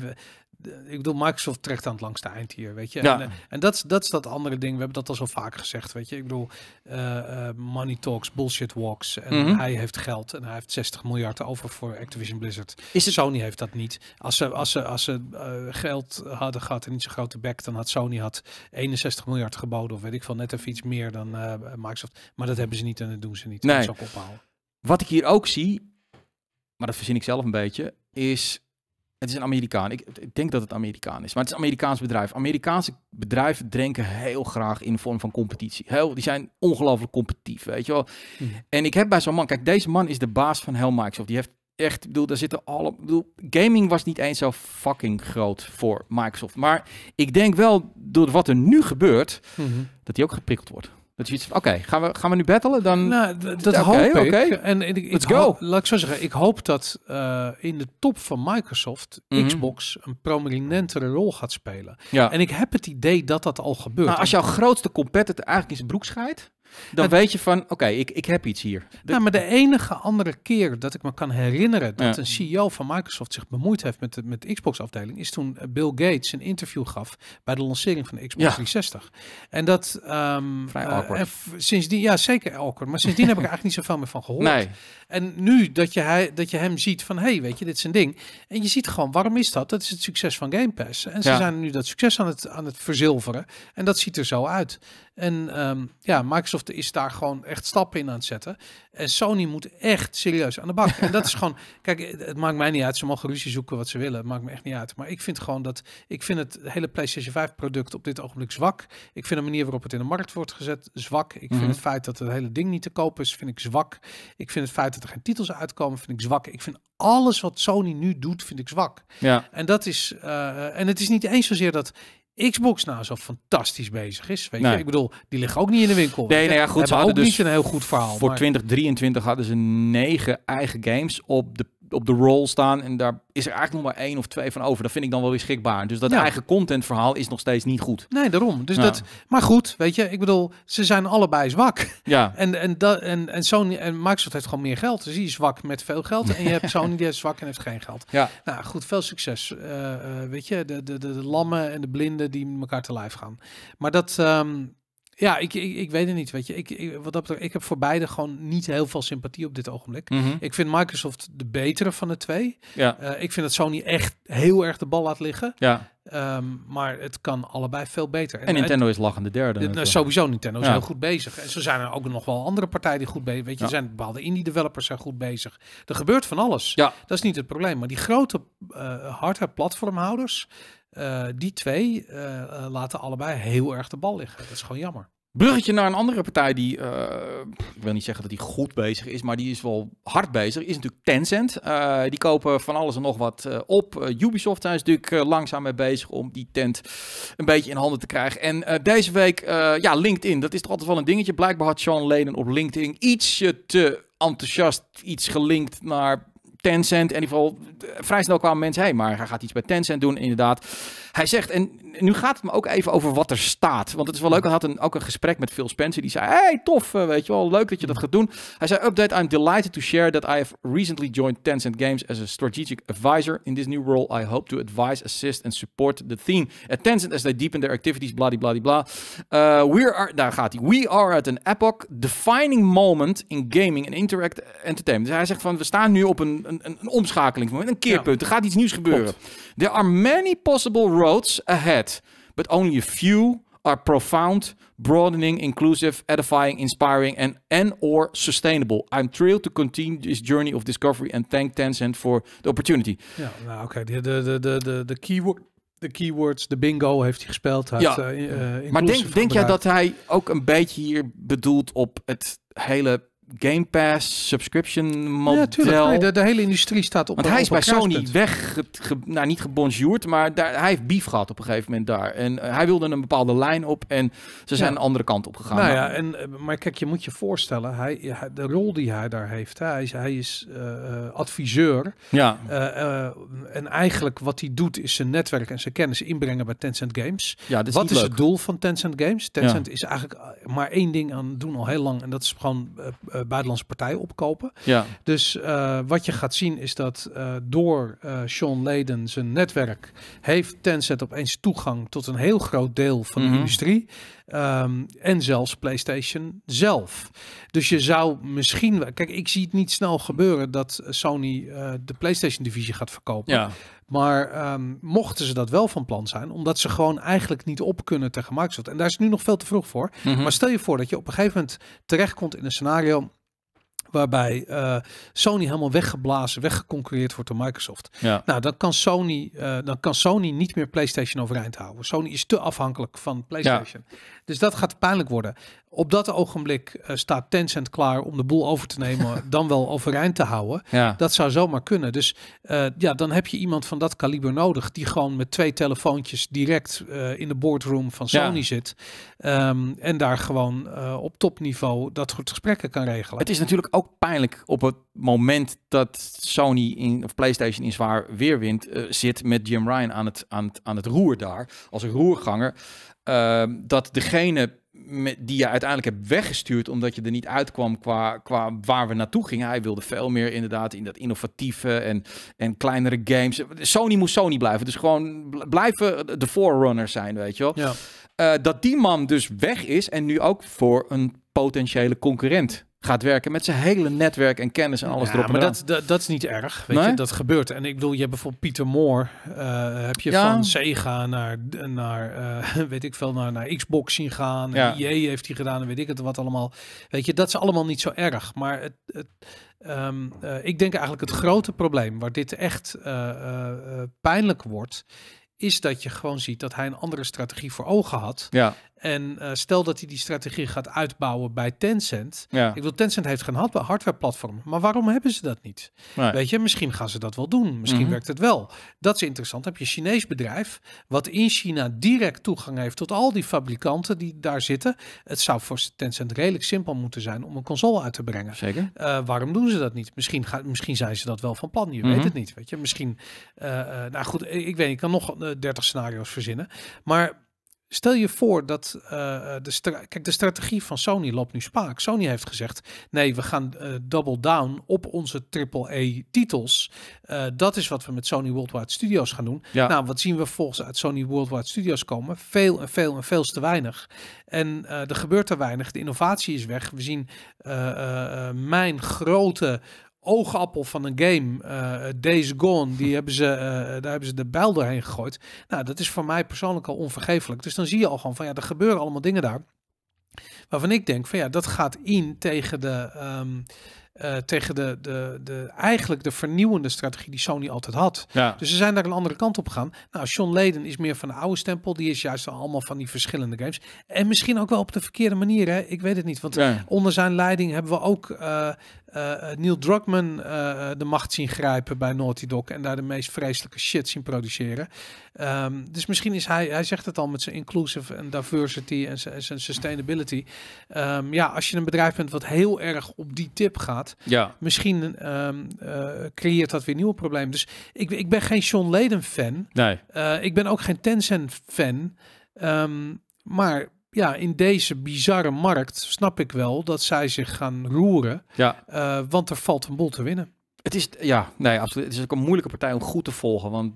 Speaker 2: ik bedoel, Microsoft trekt aan het langste eind hier, weet je. Ja. En, eh, en dat, is, dat is dat andere ding. We hebben dat al zo vaak gezegd, weet je. Ik bedoel, eh, eh, money talks, bullshit walks. En mhm. hij heeft geld en hij heeft 60 miljard over voor Activision Blizzard. Is Sony heeft dat niet. Als ze, als ze, als ze geld hadden gehad en niet zo'n grote bek, dan had Sony had 61 miljard geboden. Of weet ik veel, net even iets meer dan Microsoft. Maar dat hebben ze niet en dat doen ze niet. Nee.
Speaker 1: Wat ik hier ook zie, maar dat verzin ik zelf een beetje, is het is een Amerikaan. Ik, ik, denk dat het Amerikaan is. Maar het is een Amerikaans bedrijf. Amerikaanse bedrijven drinken heel graag in de vorm van competitie. Heel, die zijn ongelooflijk competitief, weet je wel. Hmm. En ik heb bij zo'n man... Kijk, deze man is de baas van heel Microsoft. Die heeft echt... Ik bedoel, daar zitten alle... Bedoel, gaming was niet eens zo fucking groot voor Microsoft. Maar ik denk wel, door wat er nu gebeurt... Hm dat hij ook geprikkeld wordt. Dat je iets oké, gaan, we, gaan we nu battelen? Dan... Nou, dat okay, hoop ik. En, Let's go.
Speaker 2: Laat ik zo zeggen, ik hoop dat eh, in de top van Microsoft mhm. Xbox een prominentere rol gaat spelen. Ja. En ik heb het idee dat dat al gebeurt. Nou, als jouw grootste competitor eigenlijk in zijn broek scheidt, dan weet je van, oké, ik, ik heb iets hier. De, nou, maar de enige andere keer dat ik me kan herinneren dat een CEO van Microsoft zich bemoeid heeft met de, met de Xbox-afdeling, is toen Bill Gates een interview gaf bij de lancering van de Xbox 360. En dat... Ehm, Vrij eh, awkward. sindsdien, ja, zeker awkward. Maar sindsdien heb ik eigenlijk niet zoveel meer van gehoord. Nee. En nu dat je, hij, dat je hem ziet van, hey, weet je, dit is een ding. En je ziet gewoon, waarom is dat? Dat is het succes van Game Pass. En ze zijn nu dat succes aan het, aan het verzilveren. En dat ziet er zo uit. En ehm, ja, Microsoft is daar gewoon echt stappen in aan het zetten. En Sony moet echt serieus aan de bak. En dat is gewoon, *laughs* kijk, het maakt mij niet uit. Ze mogen ruzie zoeken wat ze willen. Het maakt me echt niet uit. Maar ik vind gewoon dat, ik vind het hele PlayStation 5 product op dit ogenblik zwak. Ik vind de manier waarop het in de markt wordt gezet zwak. Ik vind mhm. het feit dat het hele ding niet te koop is, vind ik zwak. Ik vind het feit dat er geen titels uitkomen, vind ik zwak. Ik vind alles wat Sony nu doet, vind ik zwak. Ja. En dat is, eh, en het is niet eens zozeer dat Xbox nou zo fantastisch bezig is. Weet je? Ik bedoel, die liggen ook niet in de winkel. Nee, nee nou ja, goed. Ze hadden ook dus niet een heel goed verhaal. Voor
Speaker 1: 2023 hadden ze negen eigen games op de op de rol staan. En daar is er eigenlijk nog maar één of twee van over. Dat vind ik dan wel weer schikbaar. Dus dat eigen contentverhaal is nog steeds niet goed. Nee,
Speaker 2: daarom. Dus dat, maar goed, weet je, ik bedoel, ze zijn allebei zwak. *laughs* Ja. En, en, dat, en, en Sony en Microsoft heeft gewoon meer geld. Dus die is zwak met veel geld. En je hebt *laughs* Sony die is zwak en heeft geen geld. Ja. Nou goed, veel succes. Eh, eh, weet je, de, de, de, lammen en de blinden die met elkaar te lijf gaan. Maar dat. Ehm, ja, ik, ik, ik, weet het niet. Weet je, ik, wat dat ik heb voor beide gewoon niet heel veel sympathie op dit ogenblik. Mhm. Ik vind Microsoft de betere van de twee. Ja. Eh, ik vind dat Sony echt heel erg de bal laat liggen. Ja. Ehm, maar het kan allebei veel beter. En, Nintendo is lachende derde. De, nou, sowieso, Nintendo is heel goed bezig. En zo zijn er ook nog wel andere partijen die goed bezig Weet je, zijn bepaalde indie-developers zijn goed bezig. Er gebeurt van alles. Ja. Dat is niet het probleem. Maar die grote uh, eh, hardware-platformhouders, eh, die twee eh, eh, laten allebei heel erg de bal liggen. Dat is gewoon jammer.
Speaker 1: Bruggetje naar een andere partij die, ik wil niet zeggen dat die goed bezig is, maar die is wel hard bezig, is natuurlijk Tencent. die kopen van alles en nog wat op. Ubisoft zijn is natuurlijk langzaam mee bezig om die tent een beetje in handen te krijgen. En deze week, ja, LinkedIn, dat is toch altijd wel een dingetje. Blijkbaar had Sean Lennon op LinkedIn ietsje te enthousiast iets gelinkt naar Tencent. En in ieder geval, eh, vrij snel kwamen mensen hey Maar hij gaat iets bij Tencent doen, inderdaad. Hij zegt, en nu gaat het me ook even over wat er staat. Want het is wel leuk, hij had een, ook een gesprek met Phil Spencer. Die zei, hey, tof, eh, weet je wel, leuk dat je dat gaat doen. Hij zei, update, I'm delighted to share that I have recently joined Tencent Games as a strategic advisor. In this new role, I hope to advise, assist and support the team at Tencent as they deepen their activities, bladibladibla. bla. Eh, we are, daar gaat hij. We are at an epoch defining moment in gaming and interact entertainment. Dus hij zegt van, we staan nu op een, een, een omschakelingsmoment, een keerpunt. Er gaat iets nieuws gebeuren. There are many possible roads ahead, but only a few are profound, broadening, inclusive, edifying, inspiring, and and or sustainable. I'm thrilled to continue this journey of discovery and thank Tencent for the opportunity. Ja,
Speaker 2: nou oké, de, de, de, de, de keyword de keywords, de bingo heeft hij gespeeld. ja. Eh, eh, maar denk, denk jij dat
Speaker 1: hij ook een beetje hier bedoelt op het hele Game Pass subscription model. Ja,
Speaker 2: de, hele industrie staat op. Want hij is bij Sony
Speaker 1: weg, nou niet gebonjourd, maar daar, hij heeft beef gehad op een gegeven moment daar. En eh, hij wilde een bepaalde lijn op en ze zijn ja. andere kant op gegaan. Nou ja,
Speaker 2: en, eh, maar kijk, je moet je voorstellen, hij, de rol die hij daar heeft, hij is, hij is eh, adviseur. Ja. en eigenlijk wat hij doet is zijn netwerk en zijn kennis inbrengen bij Tencent Games. Ja, wat is het doel van Tencent Games? Tencent is eigenlijk maar één ding aan doen al heel lang en dat is gewoon eh, buitenlandse partijen opkopen. Ja. Dus eh, wat je gaat zien is dat eh, door Sean Leiden zijn netwerk heeft Tencent opeens toegang tot een heel groot deel van de mhm. industrie. Ehm, en zelfs PlayStation zelf. Dus je zou misschien. Kijk, ik zie het niet snel gebeuren dat Sony de PlayStation divisie gaat verkopen. Ja. Maar ehm, mochten ze dat wel van plan zijn, omdat ze gewoon eigenlijk niet op kunnen tegen Microsoft. En daar is nu nog veel te vroeg voor. Mhm. Maar stel je voor dat je op een gegeven moment terechtkomt in een scenario waarbij eh, Sony helemaal weggeblazen, weggeconcurreerd wordt door Microsoft. Nou, dan kan, Sony, eh, dan kan Sony niet meer PlayStation overeind houden. Sony is te afhankelijk van PlayStation. Dus dat gaat pijnlijk worden. Op dat ogenblik eh, staat Tencent klaar om de boel over te nemen, *laughs* dan wel overeind te houden. Ja. Dat zou zomaar kunnen. Dus eh, ja, dan heb je iemand van dat kaliber nodig, die gewoon met twee telefoontjes direct eh, in de boardroom van Sony zit. Ehm, en daar gewoon op topniveau dat soort gesprekken kan regelen. Het is
Speaker 1: natuurlijk ook pijnlijk op het moment dat Sony in, of PlayStation in zwaar weerwind zit met Jim Ryan aan het, aan het, aan het roer daar, als een roerganger. Ehm, dat degene die je uiteindelijk hebt weggestuurd omdat je er niet uitkwam qua, qua waar we naartoe gingen. Hij wilde veel meer inderdaad in dat innovatieve en, en kleinere games. Sony moest Sony blijven. Dus gewoon blijven de forerunner zijn, weet je wel. Ja. Eh, dat die man dus weg is en nu ook voor een potentiële concurrent gaat werken met zijn hele netwerk en kennis en alles erop. Maar dat,
Speaker 2: dat, is niet erg, weet je,
Speaker 1: dat gebeurt. En ik bedoel, je hebt bijvoorbeeld
Speaker 2: Pieter Moore, uh, heb je van Sega naar, naar eh, *laughs* weet ik veel, naar, naar Xbox zien gaan. Ja. En heeft hij gedaan en weet ik het wat allemaal. Weet je, dat is allemaal niet zo erg. Maar het, het ehm, eh, ik denk eigenlijk het grote probleem waar dit echt pijnlijk wordt, is dat je gewoon ziet dat hij een andere strategie voor ogen had. Ja. En eh, stel dat hij die strategie gaat uitbouwen bij Tencent. Ja. Ik bedoel, Tencent heeft geen hardwareplatform. Maar waarom hebben ze dat niet? Weet je, misschien gaan ze dat wel doen. Misschien mhm. werkt het wel. Dat is interessant. heb je een Chinees bedrijf wat in China direct toegang heeft tot al die fabrikanten die daar zitten. Het zou voor Tencent redelijk simpel moeten zijn om een console uit te brengen. Zeker. Eh, waarom doen ze dat niet? Misschien, gaat, misschien zijn ze dat wel van plan. Je mhm. weet het niet. Weet je, misschien. Eh, nou goed, ik weet, ik kan nog 30 scenario's verzinnen. Maar Stel je voor dat eh, eh, de, Kijk, de strategie van Sony loopt nu spaak. Sony heeft gezegd: nee, we gaan eh, double down op onze AAA-titels. dat is wat we met Sony Worldwide Studios gaan doen. Nou, wat zien we volgens uit Sony Worldwide Studios komen? Veel en veel en veel te weinig. En er gebeurt er weinig. De innovatie is weg. We zien mijn grote oogappel van een game, uh, Days Gone, die hebben ze, eh, daar hebben ze de bijl doorheen gegooid. Nou, dat is voor mij persoonlijk al onvergeeflijk. Dus dan zie je al gewoon van ja, er gebeuren allemaal dingen daar. Waarvan ik denk van ja, dat gaat in tegen de. Um, tegen de, de, de, eigenlijk de vernieuwende strategie die Sony altijd had. Ja. Dus ze zijn daar een andere kant op gegaan. Nou, Sean Leden is meer van de oude stempel. Die is juist allemaal van die verschillende games. En misschien ook wel op de verkeerde manier. Hè? Ik weet het niet. Want onder zijn leiding hebben we ook eh, eh, Neil Druckmann uh, de macht zien grijpen bij Naughty Dog en daar de meest vreselijke shit zien produceren. Ehm, dus misschien is hij, hij zegt het al met zijn inclusive en diversity en zijn sustainability. Ehm, ja, als je een bedrijf bent wat heel erg op die tip gaat, ja. misschien ehm, creëert dat weer nieuwe problemen. Dus ik, ik ben geen Sean Leden fan. Nee. ik ben ook geen Tencent fan. maar ja, in deze bizarre markt snap ik wel dat zij zich gaan roeren. Ja. Eh, want er valt een bol te winnen.
Speaker 1: Het is, ja, nee, absoluut. Het is ook een moeilijke partij om goed te volgen. Want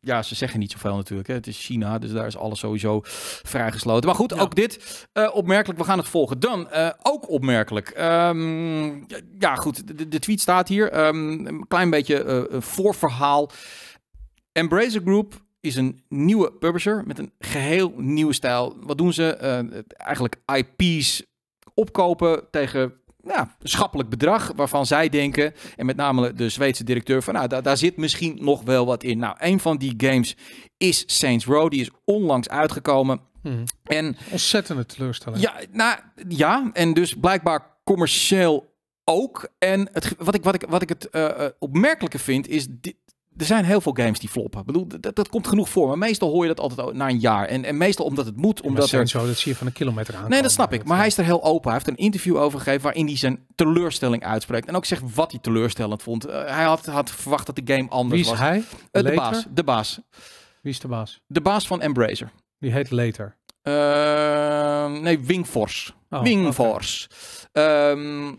Speaker 1: ja, ze zeggen niet zoveel natuurlijk. Hè. Het is China, dus daar is alles sowieso vrijgesloten. Maar goed, ook dit eh, opmerkelijk. We gaan het volgen. Dan eh, ook opmerkelijk. Ehm, ja, goed. De, tweet staat hier. Ehm, een klein beetje uh, voorverhaal. Embracer Group is een nieuwe publisher met een geheel nieuwe stijl. Wat doen ze? Eh, eigenlijk IP's opkopen tegen nou, schappelijk bedrag, waarvan zij denken, en met name de Zweedse directeur, van nou, daar, zit misschien nog wel wat in. Nou, een van die games is Saints Row, die is onlangs uitgekomen. Hmm. En,
Speaker 2: Ontzettende teleurstelling.
Speaker 1: Ja, nou, ja, en dus blijkbaar commercieel ook. En het, wat, ik, wat, ik, wat ik het eh, eh, opmerkelijke vind, is dit, er zijn heel veel games die floppen. Ik bedoel, dat, dat komt genoeg voor. Maar meestal hoor je dat altijd na een jaar. En, en meestal omdat het moet. Omdat ja, er... zo,
Speaker 2: dat zie je van een kilometer aan. Nee, dat
Speaker 1: snap ik. Maar hij eh, is er heel open. Hij heeft een interview over gegeven waarin hij zijn teleurstelling uitspreekt. En ook zegt wat hij teleurstellend vond. Eh, hij had, had verwacht dat de game anders was. Wie is was. hij? Eh, de baas. De baas. Wie is de baas? De baas van Embracer. Die heet Later. Ehm, nee, Wingforce. Oh, Wingforce. Okay. Ehm,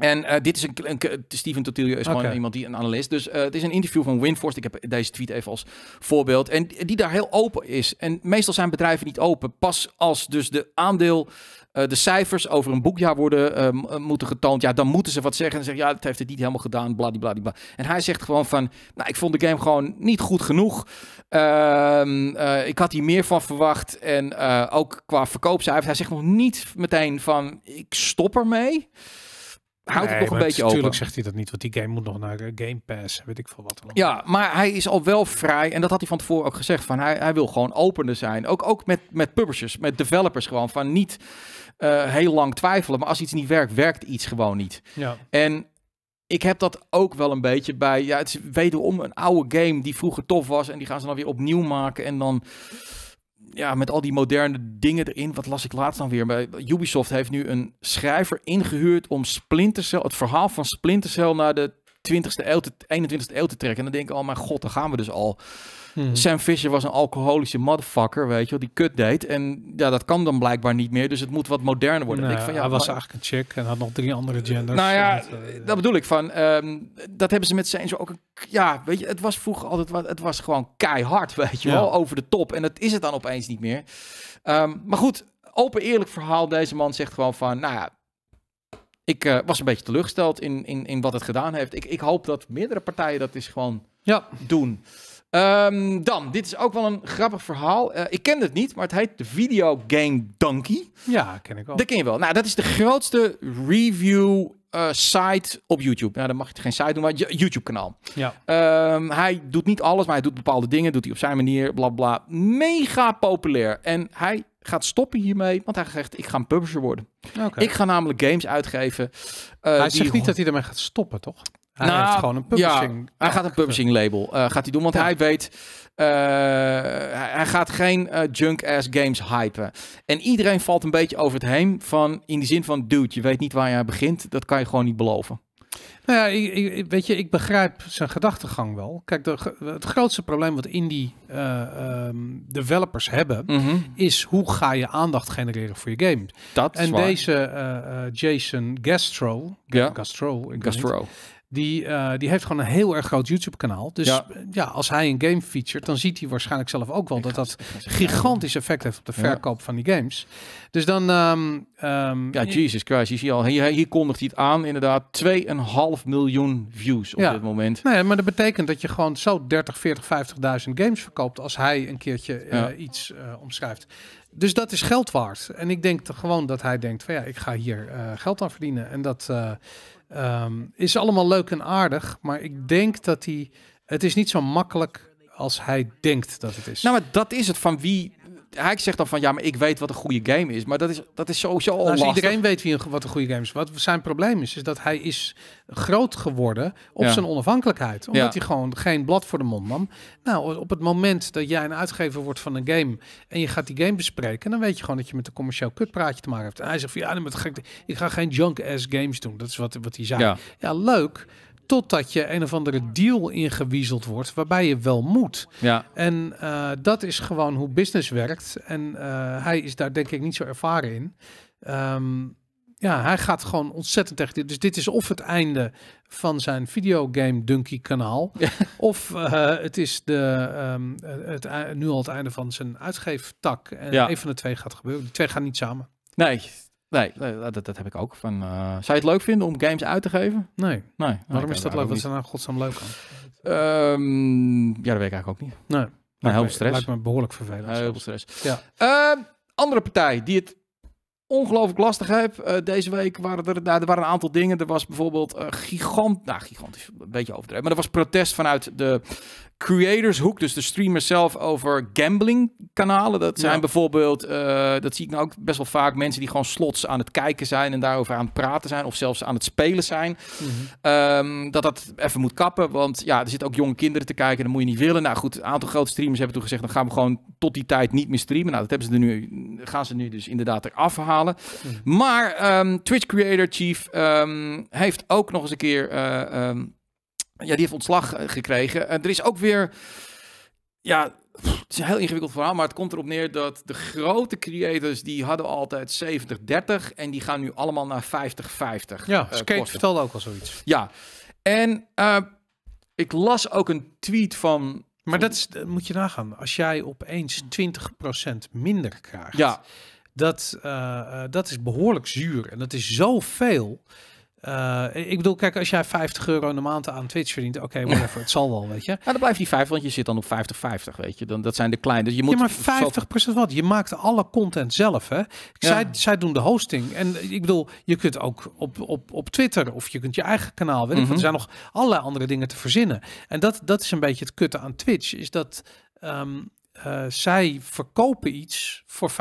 Speaker 1: en eh, dit is een, een Steven Totilio is gewoon iemand die een analist. Dus het is een interview van Winforce. Ik heb deze tweet even als voorbeeld. En die daar heel open is. En meestal zijn bedrijven niet open. Pas als dus de aandeel, eh, de cijfers over een boekjaar worden moeten getoond. Ja, dan moeten ze wat zeggen. En zeggen ja, dat heeft het niet helemaal gedaan. Bladibladibla. En hij zegt gewoon van, nou, ik vond de game gewoon niet goed genoeg. Ehm, ik had hier meer van verwacht. En ook qua verkoopcijfers. Hij zegt nog niet meteen van, ik stop ermee houdt nee, nog een beetje over. Natuurlijk
Speaker 2: zegt hij dat niet, want die game moet nog naar eh, Game Pass, weet ik veel wat.
Speaker 1: Allemaal. Ja, maar hij is al wel vrij, en dat had hij van tevoren ook gezegd, van hij, hij wil gewoon opener zijn. Ook, ook met, met publishers, met developers gewoon, van niet eh, heel lang twijfelen, maar als iets niet werkt, werkt iets gewoon niet. Ja. En ik heb dat ook wel een beetje bij, ja, het is wederom een oude game die vroeger tof was en die gaan ze dan weer opnieuw maken en dan ja, met al die moderne dingen erin. Wat las ik laatst dan weer? Bij Ubisoft heeft nu een schrijver ingehuurd om Splinter Cell, het verhaal van Splinter Cell naar de 20ste eeuw te, 21ste eeuw te trekken. En dan denk ik, oh mijn god, dan gaan we dus al. Hmm. Sam Fisher was een alcoholische motherfucker, weet je wel, die kut deed. En ja, dat kan dan blijkbaar niet meer, dus het moet wat moderner worden. Nou, ik van, ja, hij was eigenlijk een chick en had nog drie andere genders. Nou ja, eh, dat bedoel ik van, ehm, dat hebben ze met zijn zo ook ja, weet je, het was vroeger altijd, wat, het was gewoon keihard, *laughs* weet je wel, over de top. En dat is het dan opeens niet meer. Ehm, maar goed, open eerlijk verhaal, deze man zegt gewoon van, nou ja, ik eh, was een beetje teleurgesteld in, in, in wat het gedaan heeft. Ik, ik hoop dat meerdere partijen dat is gewoon ja. doen. Um, dan, dit is ook wel een grappig verhaal. Eh, ik ken het niet, maar het heet de Video Game Donkey. Ja, ken ik wel. Dat ken je wel. Nou, dat is de grootste review eh, site op YouTube. Nou, dan mag je geen site doen, maar YouTube-kanaal. Ja. Ehm, hij doet niet alles, maar hij doet bepaalde dingen. Doet hij op zijn manier, bla bla. Mega populair. En hij gaat stoppen hiermee. Want hij zegt, ik ga een publisher worden. Ik ga namelijk games uitgeven. Eh, hij zegt niet dat hij ermee gaat stoppen, toch? Hij nou, heeft gewoon een publishing. hij gaat een publishing label eh, gaat hij doen, want hij weet. Eh, hij gaat geen junk-ass games hypen. En iedereen valt een beetje over het heen van. In de zin van, dude, je weet niet waar je begint. Dat kan je gewoon niet beloven.
Speaker 2: Nou ja, ik, weet je, ik begrijp zijn gedachtegang wel. Kijk, het grootste probleem wat indie eh, ehm, developers hebben, mhm. is hoe ga je aandacht genereren voor je game. Dat en deze eh, eh, Jason Gastro, ja. Gastro, Gastro. Die, eh, die heeft gewoon een heel erg groot YouTube-kanaal. Dus ja. als hij een game featuret, dan ziet hij waarschijnlijk zelf ook wel dat dat gigantisch effect heeft op de verkoop van die
Speaker 1: games. Dus dan. Ehm, ehm, ja, Jesus Christ, je ziet al. Hier, hier kondigt hij het aan, inderdaad. 2,5 miljoen views op ja. dit moment. Nee, nou maar dat betekent dat je gewoon zo 30, 40,
Speaker 2: 50.000 games verkoopt als hij een keertje eh, iets eh, omschrijft. Dus dat is geld waard. En ik denk gewoon dat hij denkt van ja, ik ga hier geld aan verdienen. En dat Ehm, is allemaal leuk en aardig, maar ik denk dat hij. Het is niet zo makkelijk
Speaker 1: als hij denkt dat het is. Nou, maar dat is het. Van wie hij zegt dan van ja, maar ik weet wat een goede game is. Maar dat is, dat is sowieso al nou, Iedereen weet wie een, wat een goede game is. Wat zijn probleem is, is dat hij
Speaker 2: is groot geworden op zijn onafhankelijkheid. Omdat hij gewoon geen blad voor de mond nam. Nou, op het moment dat jij een uitgever wordt van een game en je gaat die game bespreken, dan weet je gewoon dat je met een commercieel kutpraatje te maken hebt. En hij zegt van ja, dan ik, ik ga geen junk-ass games doen. Dat is wat, wat hij zei. ja leuk. Totdat je een of andere deal ingewiezeld wordt waarbij je wel moet. Ja. En eh, dat is gewoon hoe business werkt. En eh, hij is daar denk ik niet zo ervaren in. Ehm, ja, hij gaat gewoon ontzettend tegen dit. Dus dit is of het einde van zijn videogame Dunky kanaal. *laughs* Of eh, het is de, ehm, het, nu al het einde van zijn uitgeeftak. En ja. een van de twee gaat gebeuren.
Speaker 1: Die twee gaan niet samen. Nee, Nee, dat, dat heb ik ook. Van, eh, zou je het leuk vinden om games uit te geven? Nee. nee waarom is dat leuk? Wat is er nou godsam leuk aan? Ehm, ja, dat weet ik eigenlijk ook niet. Nee. Maar nou, heel veel stress. Lijkt me behoorlijk vervelend. Heel veel stress. Ja. Ehm, andere partij die het ongelooflijk lastig heeft. Eh, deze week waren er, nou, er waren een aantal dingen. Er was bijvoorbeeld uh, gigant, nou, gigantisch, een beetje overdreven. Maar er was protest vanuit de hoek dus de streamers zelf over gambling kanalen. Dat zijn bijvoorbeeld, eh, dat zie ik nou ook best wel vaak, mensen die gewoon slots aan het kijken zijn en daarover aan het praten zijn of zelfs aan het spelen zijn. Mhm. Ehm, dat dat even moet kappen, want ja, er zitten ook jonge kinderen te kijken, dat moet je niet willen. Nou goed, een aantal grote streamers hebben toen gezegd, dan gaan we gewoon tot die tijd niet meer streamen. Nou, dat hebben ze er nu, gaan ze nu dus inderdaad eraf halen. Mhm. Maar ehm, Twitch creator Chief ehm, heeft ook nog eens een keer... Eh, ja, die heeft ontslag eh, gekregen. En er is ook weer. Ja, het is een heel ingewikkeld verhaal, maar het komt erop neer dat de grote creators die hadden altijd 70-30 en die gaan nu allemaal naar 50-50. Ja, uh, vertelde ook al zoiets. Ja, en eh, ik las ook een tweet van.
Speaker 2: Maar dat, moet je nagaan. Als jij opeens 20% minder krijgt, ja. dat, dat is behoorlijk zuur en dat is zoveel. Eh, ik bedoel, kijk, als jij 50 euro een de maand aan Twitch verdient, oké, okay, whatever, het zal wel, weet je. *laughs* Maar dan blijft die 5, want je zit dan op 50-50, weet je. Dan, dat zijn de kleine. Dus je moet ja, maar 50% wat? Je maakt alle content zelf, hè? Zij, zij doen de hosting. En ik bedoel, je kunt ook op, op, op Twitter of je kunt je eigen kanaal, weet mm er zijn nog allerlei andere dingen te verzinnen. En dat, dat is een beetje het kutte aan Twitch, is dat... Ehm, eh, zij verkopen iets voor 50%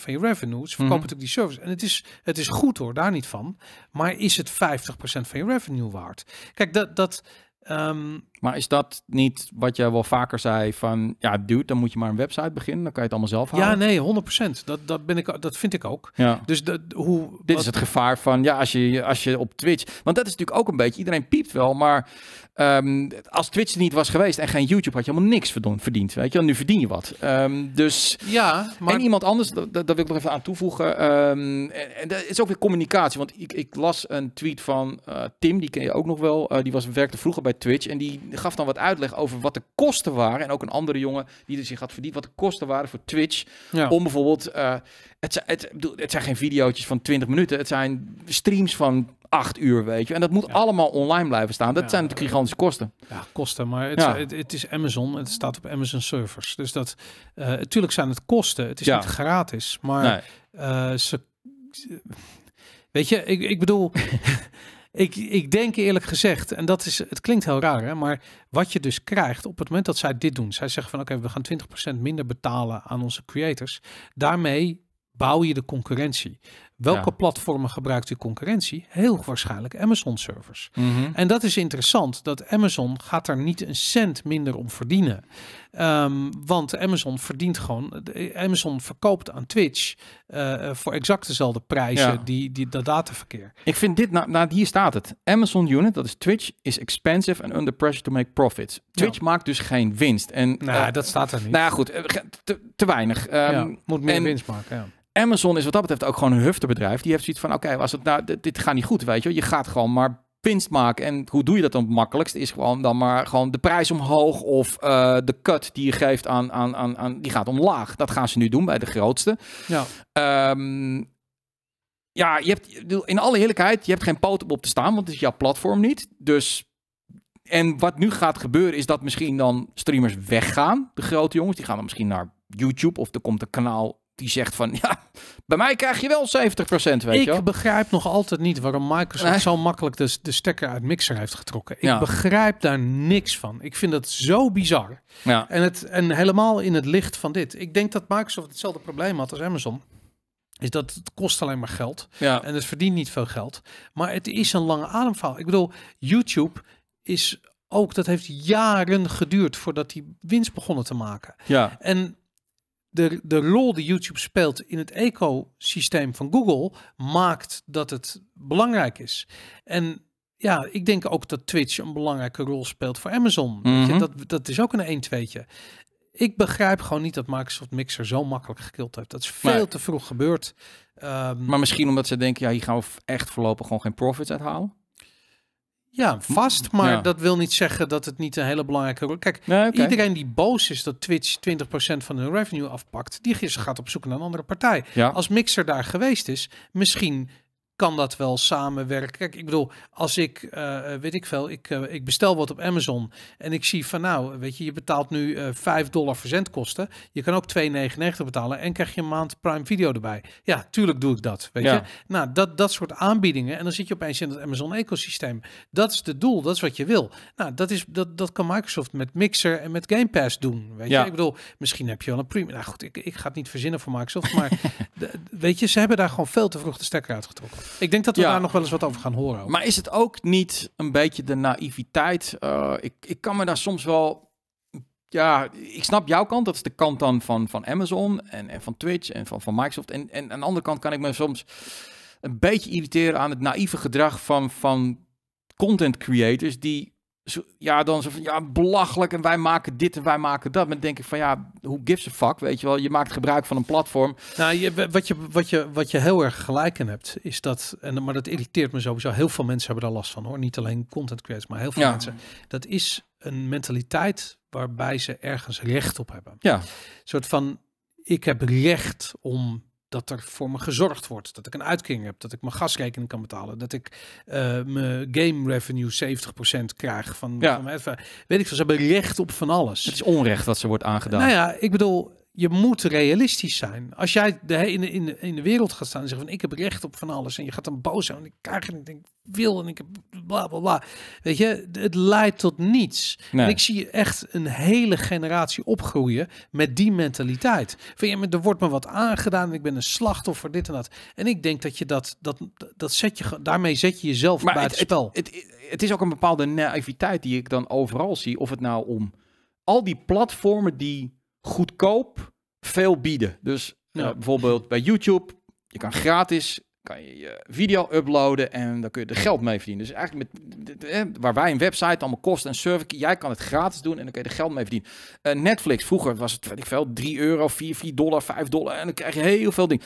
Speaker 2: van je revenue. Ze verkopen mhm. natuurlijk die service. En het is, het is goed hoor, daar niet van. Maar is het 50%
Speaker 1: van je revenue waard? Kijk, dat, dat, ehm, maar is dat niet wat jij wel vaker zei van, ja dude, dan moet je maar een website beginnen, dan kan je het allemaal zelf halen. Ja, nee, 100%. Dat, dat,
Speaker 2: ben ik, dat vind ik ook. Ja. Dus dat, hoe... Dit is het
Speaker 1: gevaar van, ja, als je, als je op Twitch... Want dat is natuurlijk ook een beetje, iedereen piept wel, maar ehm, als Twitch er niet was geweest en geen YouTube, had je helemaal niks verdiend, weet je Nu verdien je wat. Ehm, dus... Ja, maar... En iemand anders, dat, dat wil ik nog even aan toevoegen, ehm, en, dat is ook weer communicatie, want ik, ik las een tweet van eh, Tim, die ken je ook nog wel, eh, die was, werkte vroeger bij Twitch en die gaf dan wat uitleg over wat de kosten waren. En ook een andere jongen die er zich had verdiend, wat de kosten waren voor Twitch. Om bijvoorbeeld, uh, het, het, het zijn geen video's van 20 minuten, het zijn streams van acht uur, weet je. En dat moet allemaal online blijven staan. Dat zijn de gigantische kosten. Ja, kosten. Maar het, ja.
Speaker 2: het, is Amazon. Het staat op Amazon servers. Dus dat... Natuurlijk eh, zijn het kosten. Het is niet gratis. Maar eh, ze... Weet je, ik, ik bedoel... *laughs* Ik, ik denk eerlijk gezegd, en dat is, het klinkt heel raar, hè, maar wat je dus krijgt op het moment dat zij dit doen, zij zeggen van oké, we gaan 20% minder betalen aan onze creators. Daarmee bouw je de concurrentie. Welke platformen gebruikt de concurrentie? Heel waarschijnlijk Amazon servers. Mhm. En dat is interessant, dat Amazon gaat er niet een cent minder om verdienen. Ehm, want Amazon verdient gewoon, eh, Amazon verkoopt aan Twitch eh, eh, voor exact dezelfde prijzen ja. die, die dat dataverkeer.
Speaker 1: Ik vind dit, nou, nou, hier staat het. Amazon unit, dat is Twitch, is expensive and under pressure to make profits. Twitch maakt dus geen winst. En, nou, dat staat er niet. Nou goed, te, te weinig. Ehm, moet meer winst maken, Amazon is wat dat betreft ook gewoon een hufterbedrijf. Die heeft zoiets van, oké, als het nou, dit, dit, gaat niet goed, weet je Je gaat gewoon maar winst maken. En hoe doe je dat dan het makkelijkst? Is gewoon dan maar gewoon de prijs omhoog of eh, de cut die je geeft aan, aan, aan, aan, die gaat omlaag. Dat gaan ze nu doen bij de grootste. Ja. Ehm, ja, je hebt, in alle eerlijkheid, je hebt geen poot op te staan, want het is jouw platform niet. Dus en wat nu gaat gebeuren is dat misschien dan streamers weggaan, de grote jongens. Die gaan dan misschien naar YouTube of er komt een kanaal die zegt van ja, bij mij krijg je wel 70%. Weet ik je ik
Speaker 2: begrijp nog altijd niet waarom Microsoft zo makkelijk de, de stekker uit Mixer heeft getrokken. Ik begrijp daar niks van. Ik vind dat zo bizar. Ja. En, het, en helemaal in het licht van dit. Ik denk dat Microsoft hetzelfde probleem had als Amazon. Is dat het kost alleen maar geld. En het verdient niet veel geld. Maar het is een lange ademvaal. Ik bedoel, YouTube is ook, dat heeft jaren geduurd voordat die winst begonnen te maken. Ja. En de, de rol die YouTube speelt in het ecosysteem van Google maakt dat het belangrijk is. En ja, ik denk ook dat Twitch een belangrijke rol speelt voor Amazon. Weet je? Mhm. Dat, dat is ook een 12 tje Ik begrijp gewoon niet dat Microsoft Mixer zo makkelijk gekild heeft. Dat is veel
Speaker 1: te vroeg gebeurd. maar ehm, misschien omdat ze denken, ja, hier gaan we echt voorlopig gewoon geen profits uithalen.
Speaker 2: Ja, vast, maar dat wil niet zeggen dat het niet een hele belangrijke rol... Kijk, iedereen die boos is dat Twitch 20% van hun revenue afpakt... die gaat op zoek naar een andere partij. Als Mixer daar geweest is, misschien kan dat wel samenwerken? Kijk, ik bedoel, als ik, eh, eh, weet ik veel, ik, eh, ik bestel wat op Amazon en ik zie van nou, weet je, je betaalt nu uh, 5 dollar verzendkosten. Je kan ook 2,99 betalen en krijg je een maand Prime Video erbij. Ja, tuurlijk doe ik dat, weet je. Nou, dat, dat soort aanbiedingen en dan zit je opeens in het Amazon-ecosysteem. Dat is het doel, dat is wat je wil. Nou, dat, is, dat, dat kan Microsoft met Mixer en met Game Pass doen, weet ja. je. Ik bedoel, misschien heb je wel een premium. Nou goed, ik, ik ga het niet verzinnen voor Microsoft, maar *laughs* weet je, ze hebben daar gewoon veel te vroeg de stekker uitgetrokken. Ik denk dat we daar nog wel eens wat over gaan horen.
Speaker 1: Maar is het ook niet een beetje de naïviteit? Eh, ik, ik kan me daar soms wel ja, ik snap jouw kant. Dat is de kant dan van, van Amazon en, en van Twitch en van, van Microsoft. En, en aan de andere kant kan ik me soms een beetje irriteren aan het naïeve gedrag van, van content creators die zo, ja, dan zo van, ja, belachelijk en wij maken dit en wij maken dat. Maar dan denk ik van, ja, hoe gives a fuck, weet je wel. Je maakt gebruik van een platform. Nou, je, wat,
Speaker 2: je, wat, je, wat je heel erg gelijk in hebt, is dat, en, maar dat irriteert me sowieso. Heel veel mensen hebben daar last van hoor. Niet alleen content creators, maar heel veel mensen. Dat is een mentaliteit waarbij ze ergens recht op hebben. Ja. Een soort van, ik heb recht om dat er voor me gezorgd wordt. Dat ik een uitkering heb, dat ik mijn gasrekening kan betalen, dat ik eh, mijn game revenue 70% krijg van, ja. weet ik veel, ze hebben recht op van alles. Het is
Speaker 1: onrecht wat ze wordt aangedaan. Nou ja,
Speaker 2: ik bedoel, je moet realistisch zijn. Als jij de, in, in, in de wereld gaat staan en zegt van ik heb recht op van alles. En je gaat dan boos zijn. En ik krijg en ik denk wil en ik heb bla bla bla. Weet je, het leidt tot niets. En ik zie echt een hele generatie opgroeien met die mentaliteit. Van je, er wordt me wat aangedaan. En ik ben een slachtoffer,
Speaker 1: dit en dat. En ik denk dat je dat, dat, dat zet je, daarmee zet je jezelf maar bij het, spel. het, het is ook een bepaalde naïviteit die ik dan overal zie. Of het nou om al die platformen die goedkoop veel bieden. Dus eh, bijvoorbeeld bij YouTube, je kan gratis kan je, je video uploaden en dan kun je er geld mee verdienen. Dus eigenlijk met, waar wij een website allemaal kosten en server, jij kan het gratis doen en dan kun je er geld mee verdienen. Eh, Netflix, vroeger was het, weet ik veel, 3 euro, 4, 4 dollar, 5 dollar en dan krijg je heel veel dingen.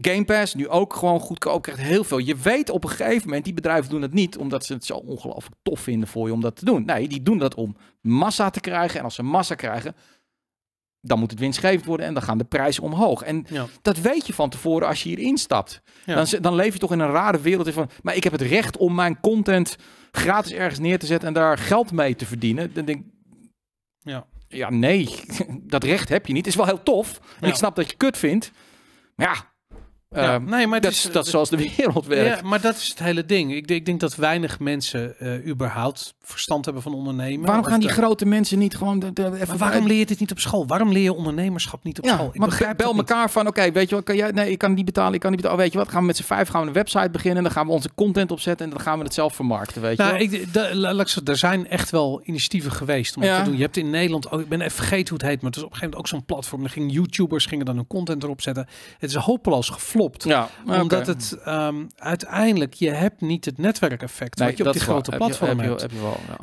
Speaker 1: Game Pass, nu ook gewoon goedkoop, krijgt heel veel. Je weet op een gegeven moment, die bedrijven doen het niet omdat ze het zo ongelooflijk tof vinden voor je om dat te doen. Nee, die doen dat om massa te krijgen. En als ze massa krijgen, dan moet het winstgevend worden en dan gaan de prijzen omhoog. En dat weet je van tevoren als je hier instapt. Dan, dan leef je toch in een rare wereld. Van, maar ik heb het recht om mijn content gratis ergens neer te zetten en daar geld mee te verdienen. Dan denk ik, ja. ja, nee, *laughs* dat recht heb je niet. Is wel heel tof. En ik snap dat je kut vindt. Maar ja, ja, ehm, nee, maar dat is, dat zoals de wereld werkt.
Speaker 2: Ja, maar dat is het hele ding. Ik, ik denk dat weinig mensen eh, überhaupt verstand hebben van ondernemen. Waarom gaan die grote
Speaker 1: mensen niet gewoon... De, even waarom
Speaker 2: leer je dit niet op school? Waarom leer je ondernemerschap niet op ja, school? Ik maar bel
Speaker 1: elkaar van, oké, weet je wat, kan jij, nee, ik kan niet betalen, ik kan niet betalen. Oh, weet je wat, gaan we met z'n vijf gaan we een website beginnen en dan gaan we onze content opzetten en dan gaan we het zelf vermarkten, weet je nou,
Speaker 2: wel? Ik, er zijn echt wel initiatieven geweest om ja. te doen. Je hebt in Nederland, ik ben even vergeten hoe het heet, maar het is op een gegeven moment ook zo'n platform. Dan gingen YouTubers gingen dan hun content erop zetten. Het is hopeloos gevlogen Klopt. Ja, Omdat het ehm, uiteindelijk, je hebt niet het netwerkeffect wat je op die grote platform hebt.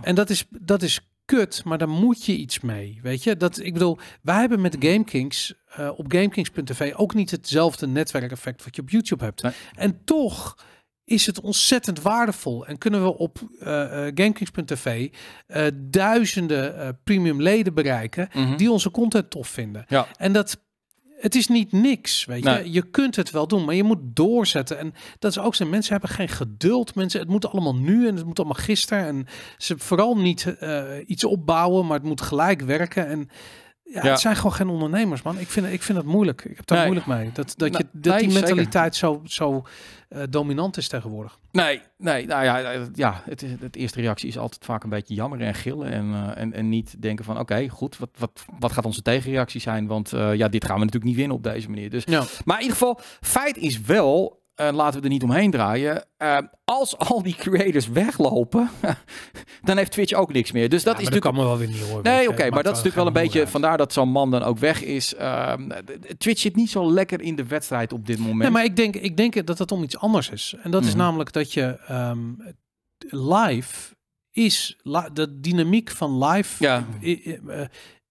Speaker 2: En dat is, dat is kut, maar daar moet je iets mee. Weet je, dat ik bedoel, wij hebben met GameKings uh, op GameKings.tv ook niet hetzelfde netwerkeffect wat je op YouTube hebt. En toch is het ontzettend waardevol en kunnen we op uh, GameKings.tv uh, duizenden premium leden bereiken mhm. die onze content tof vinden. Ja. En dat het is niet niks, weet je. Je kunt het wel doen, maar je moet doorzetten. En dat is ook zo. Mensen hebben geen geduld. Mensen, het moet allemaal nu en het moet allemaal gisteren. En ze vooral niet eh, iets opbouwen, maar het moet gelijk werken. En ja, Het zijn gewoon geen ondernemers, man. Ik vind, ik vind het moeilijk. Ik heb daar moeilijk mee. Dat, dat, nou, je, dat die mentaliteit zo, zo eh, dominant is tegenwoordig.
Speaker 1: Nee, nee. Nou ja, eh, ja het, het eerste reactie is altijd vaak een beetje jammer en gillen. En, eh, en, en niet denken van, oké, goed, wat, wat, wat gaat onze tegenreactie zijn? Want ja, dit gaan we natuurlijk niet winnen op deze manier. Dus, Maar in ieder geval, feit is wel, uh, laten we er niet omheen draaien. Eh, als al die creators weglopen, *laughs* dan heeft Twitch ook niks meer. Dus dat is natuurlijk. Dat kan me wel weer niet hoor. Nee, oké, maar dat is natuurlijk wel een beetje. Vandaar dat zo'n man dan ook weg is. Uh, Twitch zit niet zo lekker in de wedstrijd op dit moment. Nee, maar ik
Speaker 2: denk, ik denk dat dat om iets anders is. En dat is mhm. namelijk dat je ehm, live is. de dynamiek van live. Ja. Eh,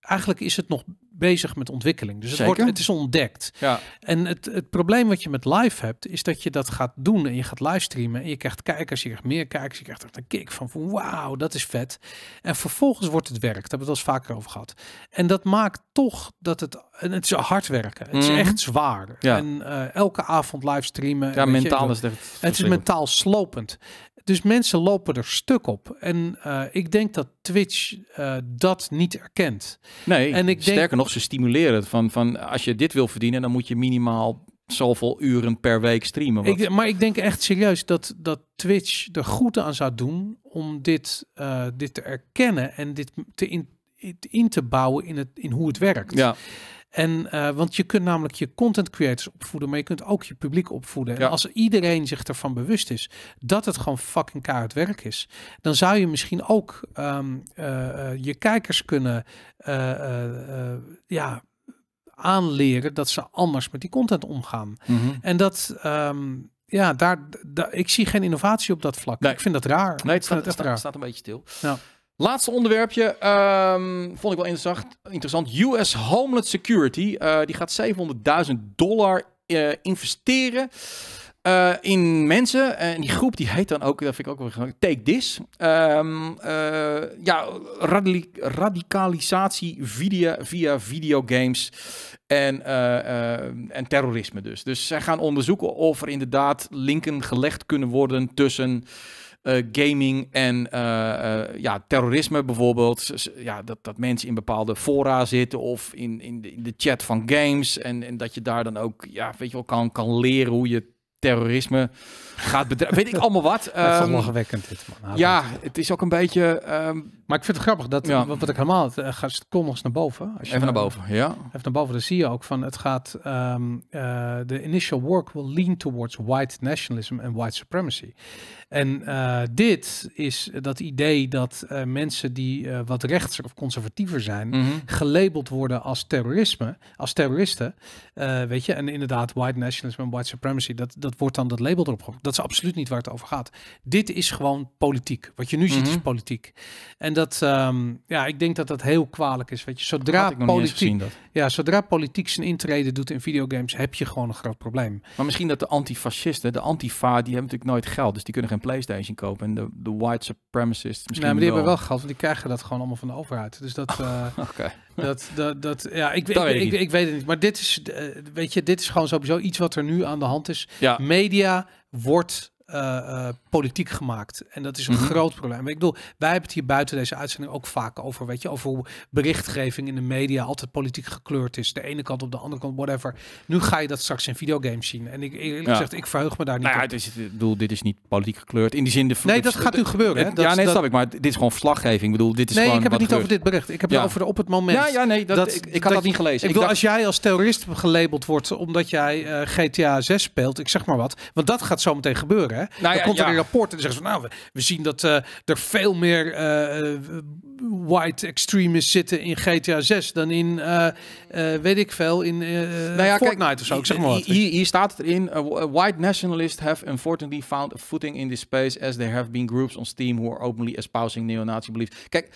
Speaker 2: eigenlijk is het nog bezig met ontwikkeling. Dus het, wordt, het is ontdekt. Ja. En het, het probleem wat je met live hebt, is dat je dat gaat doen en je gaat livestreamen en je krijgt kijkers, je krijgt meer kijkers, je krijgt echt een kick van, van wauw, dat is vet. En vervolgens wordt het werk, daar hebben we het al eens vaker over gehad. En dat maakt toch dat het en het is hard werken. Het is mhm. echt zwaar. En eh, elke avond livestreamen. Ja, mentaal is het Het is mentaal slopend. Dus mensen lopen er stuk op. En eh, ik denk dat Twitch eh, dat niet erkent. Nee, en ik sterker
Speaker 1: nog, ze stimuleren het. Van, van als je dit wil verdienen, dan moet je minimaal zoveel uren per week streamen.
Speaker 2: maar ik denk echt serieus dat, dat Twitch er goed aan zou doen om dit, dit te erkennen en dit te in, in te bouwen in, het, in hoe het werkt. Ja. En, eh, want je kunt namelijk je content creators opvoeden, maar je kunt ook je publiek opvoeden. En als iedereen zich ervan bewust is dat het gewoon fucking kaartwerk werk is, dan zou je misschien ook ehm, eh, eh, je kijkers kunnen ja, aanleren dat ze anders met die content omgaan. Mhm. En dat. Ehm, ja, daar, ik zie geen innovatie op dat vlak. Ik vind dat raar. Nee, het, staat, staat, een
Speaker 1: beetje stil. Ja. Laatste onderwerpje, ehm, vond ik wel interessant, US Homeland Security, eh, die gaat 700.000 dollar eh, investeren eh, in mensen. En die groep die heet dan ook, dat vind ik ook wel grappig, Take This. Ehm, ja, radi radicalisatie via, via videogames en, en terrorisme dus. Dus zij gaan onderzoeken of er inderdaad linken gelegd kunnen worden tussen... Eh, gaming en eh, eh, ja, terrorisme bijvoorbeeld. ja, dat, dat mensen in bepaalde fora zitten of in, in, de, chat van games. En, en dat je daar dan ook ja, weet je wel, kan, kan leren hoe je terrorisme gaat bedrijven. *laughs* Weet ik allemaal wat. Um, het is dit, man.
Speaker 2: Ja, het is ook een beetje. Ehm, maar ik vind het grappig dat wat, wat, ik helemaal het eh, gaat eens naar boven. Als je even naar boven, ja. Even naar boven, dan zie je ook van het gaat. Ehm, eh, de initial work will lean towards white nationalism en white supremacy. En eh, dit is dat idee dat mensen die wat rechtser of conservatiever zijn, mhm. gelabeld worden als terrorisme, als terroristen. weet je, en inderdaad, white nationalism en white supremacy, dat, dat wordt dan dat label erop gehoord. Dat is absoluut niet waar het over gaat. Dit is gewoon politiek. Wat je nu ziet is mhm. politiek. En dat, ehm, ja, ik denk dat dat heel kwalijk is. Weet je, zodra, politiek, gezien, Ja, zodra politiek zijn intrede doet in videogames, heb je gewoon een groot probleem.
Speaker 1: Maar misschien dat de antifascisten, de antifa, die hebben natuurlijk nooit geld. Dus die kunnen geen PlayStation kopen. En de, de white supremacists misschien. Nee, maar die hebben wel
Speaker 2: geld, want die krijgen dat gewoon allemaal van de overheid. Dus dat. *laughs* Eh, Oké. Dat, dat, dat, ja, ik, ik, weet ik, weet het niet. Maar dit is, eh, weet je, dit is gewoon sowieso iets wat er nu aan de hand is. Ja. Media wordt eh, eh, politiek gemaakt. En dat is een mhm. groot probleem. Ik bedoel, wij hebben het hier buiten deze uitzending ook vaak over. Weet je, over hoe berichtgeving in de media altijd politiek gekleurd is. De ene kant op de andere kant, whatever. Nu ga je dat straks in videogames zien. En ik eerlijk ik
Speaker 1: verheug me daar niet nou ja, Het is, ik bedoel, dit is niet politiek gekleurd. In die zin de Nee, dat gaat nu gebeuren. Hè? Dat, ja, nee, snap ik. Maar dit is gewoon verslaggeving. Ik bedoel, dit is nee, Nee, ik heb het niet over dit
Speaker 2: bericht. Ik heb het over op het moment. Ja, ja, nee, dat, ik, had dat, niet gelezen. Ik, bedoel, als jij als terrorist gelabeld wordt omdat jij eh, GTA 6 speelt, ik zeg maar wat. Want dat gaat zo meteen gebeuren. Hè? Nou dan ja, komt er een rapport en zeggen van nou, we, zien dat eh, er veel meer eh, white extremists zitten in GTA 6
Speaker 1: dan in, eh, weet ik veel, in nou ja, Fortnite of zo. Ik zeg maar Hier, hier staat het erin, white nationalists have unfortunately found a footing in this space as there have been groups on Steam who are openly espousing neo-Nazi beliefs. Kijk,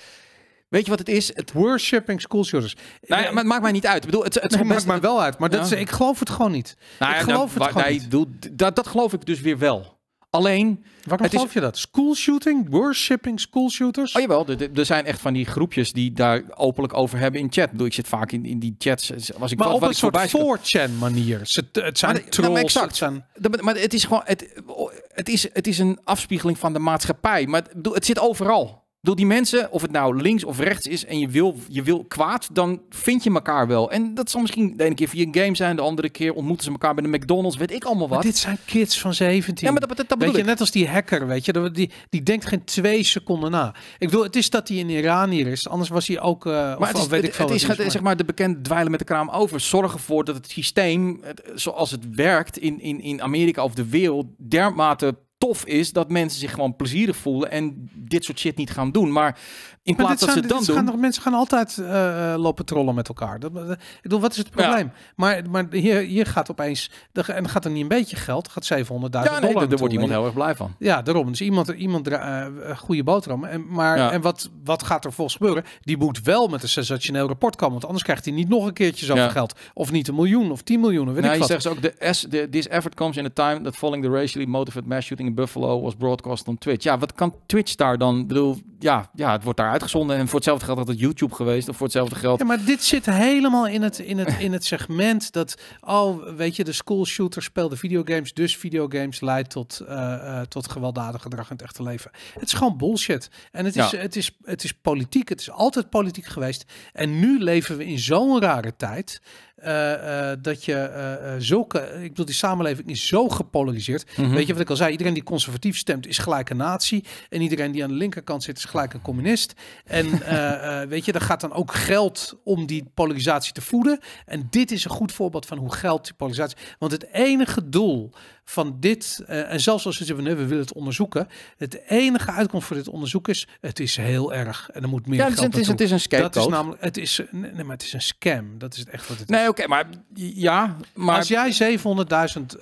Speaker 1: Weet je wat het is? Het worshipping school shooters. Nou maar het maakt mij niet uit. Ik bedoel, het, het maakt mij wel uit. Maar dat ik geloof het gewoon niet. Nou ik geloof het niet. dat, dat geloof ik dus weer wel. Alleen. Waarom het geloof je dat? School shooting? Worshipping school shooters? Oh jawel, er zijn echt van die groepjes die daar openlijk over hebben in chat. ik zit vaak in, in die chats. Eh, was ik maar wat, op wat een soort 4chan manier. het zijn maar, trolls. Nou, exact. Het Maar het is gewoon. Het, het, is, het is een afspiegeling van de maatschappij. Maar het zit overal. Door die mensen, of het nou links of rechts is en je wil, je wil kwaad, dan vind je elkaar wel. En dat zal misschien de ene keer via een game zijn, de andere keer ontmoeten ze elkaar bij de McDonald's, weet ik allemaal wat. dit zijn
Speaker 2: kids van 17.
Speaker 1: Ja, maar dat, dat, dat je, net als die hacker, weet je, die, die denkt geen
Speaker 2: twee seconden na. Ik bedoel, het is dat hij Iran hier is, anders was hij ook, eh, maar of, het is, weet het, ik veel. Het is, het is zeg
Speaker 1: maar de bekend dweilen met de kraam over. Zorg ervoor dat het systeem, zoals het werkt in, in, in Amerika of de wereld, dermate tof is dat mensen zich gewoon plezierig voelen en dit soort shit niet gaan doen. Maar in maar plaats dat ze dan doen. Gaan nog,
Speaker 2: mensen gaan altijd eh, eh, lopen trollen met elkaar. Dat, ik bedoel, wat is het probleem? Maar, maar hier, hier gaat opeens. De, en gaat er niet een beetje geld. Gaat 700.000 ja, nee, dollar. Daar wordt iemand heel erg blij van. Ja, daarom. Dus iemand, iemand uh, goede boterham. En, maar, en wat, wat gaat er volgens gebeuren? Die moet wel met een sensationeel rapport komen. Want anders krijgt hij niet nog een keertje zoveel geld. Of niet een miljoen of 10 miljoen. Weet nou, ik je zegt dus
Speaker 1: ook: de S, de, This effort comes in a time that following the racially motivated mass shooting in Buffalo was broadcast on Twitch. Ja, wat kan Twitch daar dan? Ik bedoel, ja, ja het wordt daar uitgezonden. En voor hetzelfde geld had het YouTube geweest. Of voor hetzelfde geld. Ja, maar dit
Speaker 2: zit helemaal in het, in het, in het segment dat. al weet je, de school shooter speelde videogames. Dus videogames leidt tot, eh, eh, tot gewelddadig gedrag in het echte leven. Het is gewoon bullshit. En het is, het, is, het is politiek. Het is altijd politiek geweest. En nu leven we in zo'n rare tijd. Eh, eh, dat je eh, zulke. Ik bedoel, die samenleving is zo gepolariseerd. Mhm. Weet je wat ik al zei? Iedereen die conservatief stemt is gelijk een nazi. En iedereen die aan de linkerkant zit is gelijk een communist. En *laughs* weet je, er gaat dan ook geld om die polarisatie te voeden. En dit is een goed voorbeeld van hoe geld die polarisatie. Want het enige doel van dit, eh, en zelfs als ze zeggen, we willen het onderzoeken. Het enige uitkomst voor dit onderzoek is, het is heel erg. En er moet meer ja, geld het is, het is een scam. Dat is namelijk, het is, nee, maar het is een scam. Dat is het echt wat het is. Nee, oké, maar ja. Maar... Als jij 700.000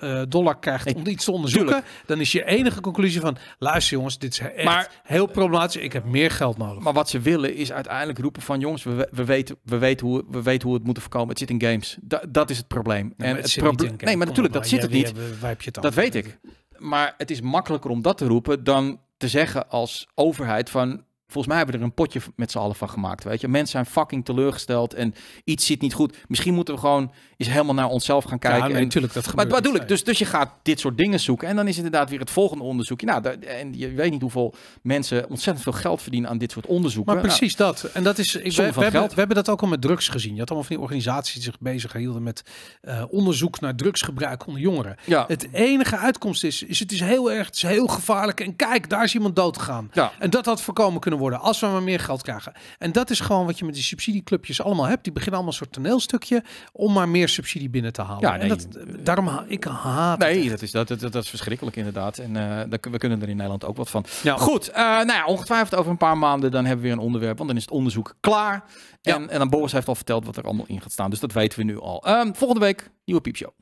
Speaker 2: eh, dollar krijgt om iets te onderzoeken, dan is je enige conclusie van, luister jongens, dit is echt maar, heel
Speaker 1: problematisch. Ik heb meer geld nodig. Maar wat ze willen is uiteindelijk roepen van, jongens, we, we, weten, we, weten, hoe, we weten hoe het moet voorkomen. Het zit in games. dat is het probleem. Nee, en het, het Nee, maar natuurlijk, dat zit het niet. Hebben, wij heb je het dat weet ik. Maar het is makkelijker om dat te roepen dan te zeggen als overheid van volgens mij hebben we er een potje met z'n allen van gemaakt. Weet je, mensen zijn fucking teleurgesteld en iets zit niet goed. Misschien moeten we gewoon is helemaal naar onszelf gaan kijken. Ja, en, natuurlijk, dat gebeurt. Maar wat bedoel ik? Dus, dus je gaat dit soort dingen zoeken. En dan is inderdaad weer het volgende onderzoek. Nou, en je weet niet hoeveel mensen ontzettend veel geld verdienen aan dit soort onderzoeken. Maar precies
Speaker 2: nou, dat. En dat is. Ik, we, we, hebben, we,
Speaker 1: hebben, dat ook al met drugs
Speaker 2: gezien. Je had allemaal van die organisaties die zich bezig hielden met eh, onderzoek naar drugsgebruik onder jongeren. Ja. Het enige uitkomst is, is het is heel erg, is heel gevaarlijk. En kijk, daar is iemand dood gegaan. Ja. En dat had voorkomen kunnen worden als we maar meer geld krijgen. En dat is gewoon wat je met die subsidieclubjes allemaal hebt. Die beginnen allemaal een soort toneelstukje om maar meer subsidie binnen te halen. Ja, en dat, daarom ha ik
Speaker 1: haat Nee, het dat, is, dat, dat, dat, is verschrikkelijk inderdaad. En uh, we kunnen er in Nederland ook wat van. Ja. Goed, eh, nou ja, ongetwijfeld over een paar maanden dan hebben we weer een onderwerp. Want dan is het onderzoek klaar. Ja. En, en dan Boris heeft al verteld wat er allemaal in gaat staan. Dus dat weten we nu al. Ehm, volgende week, nieuwe piepshow.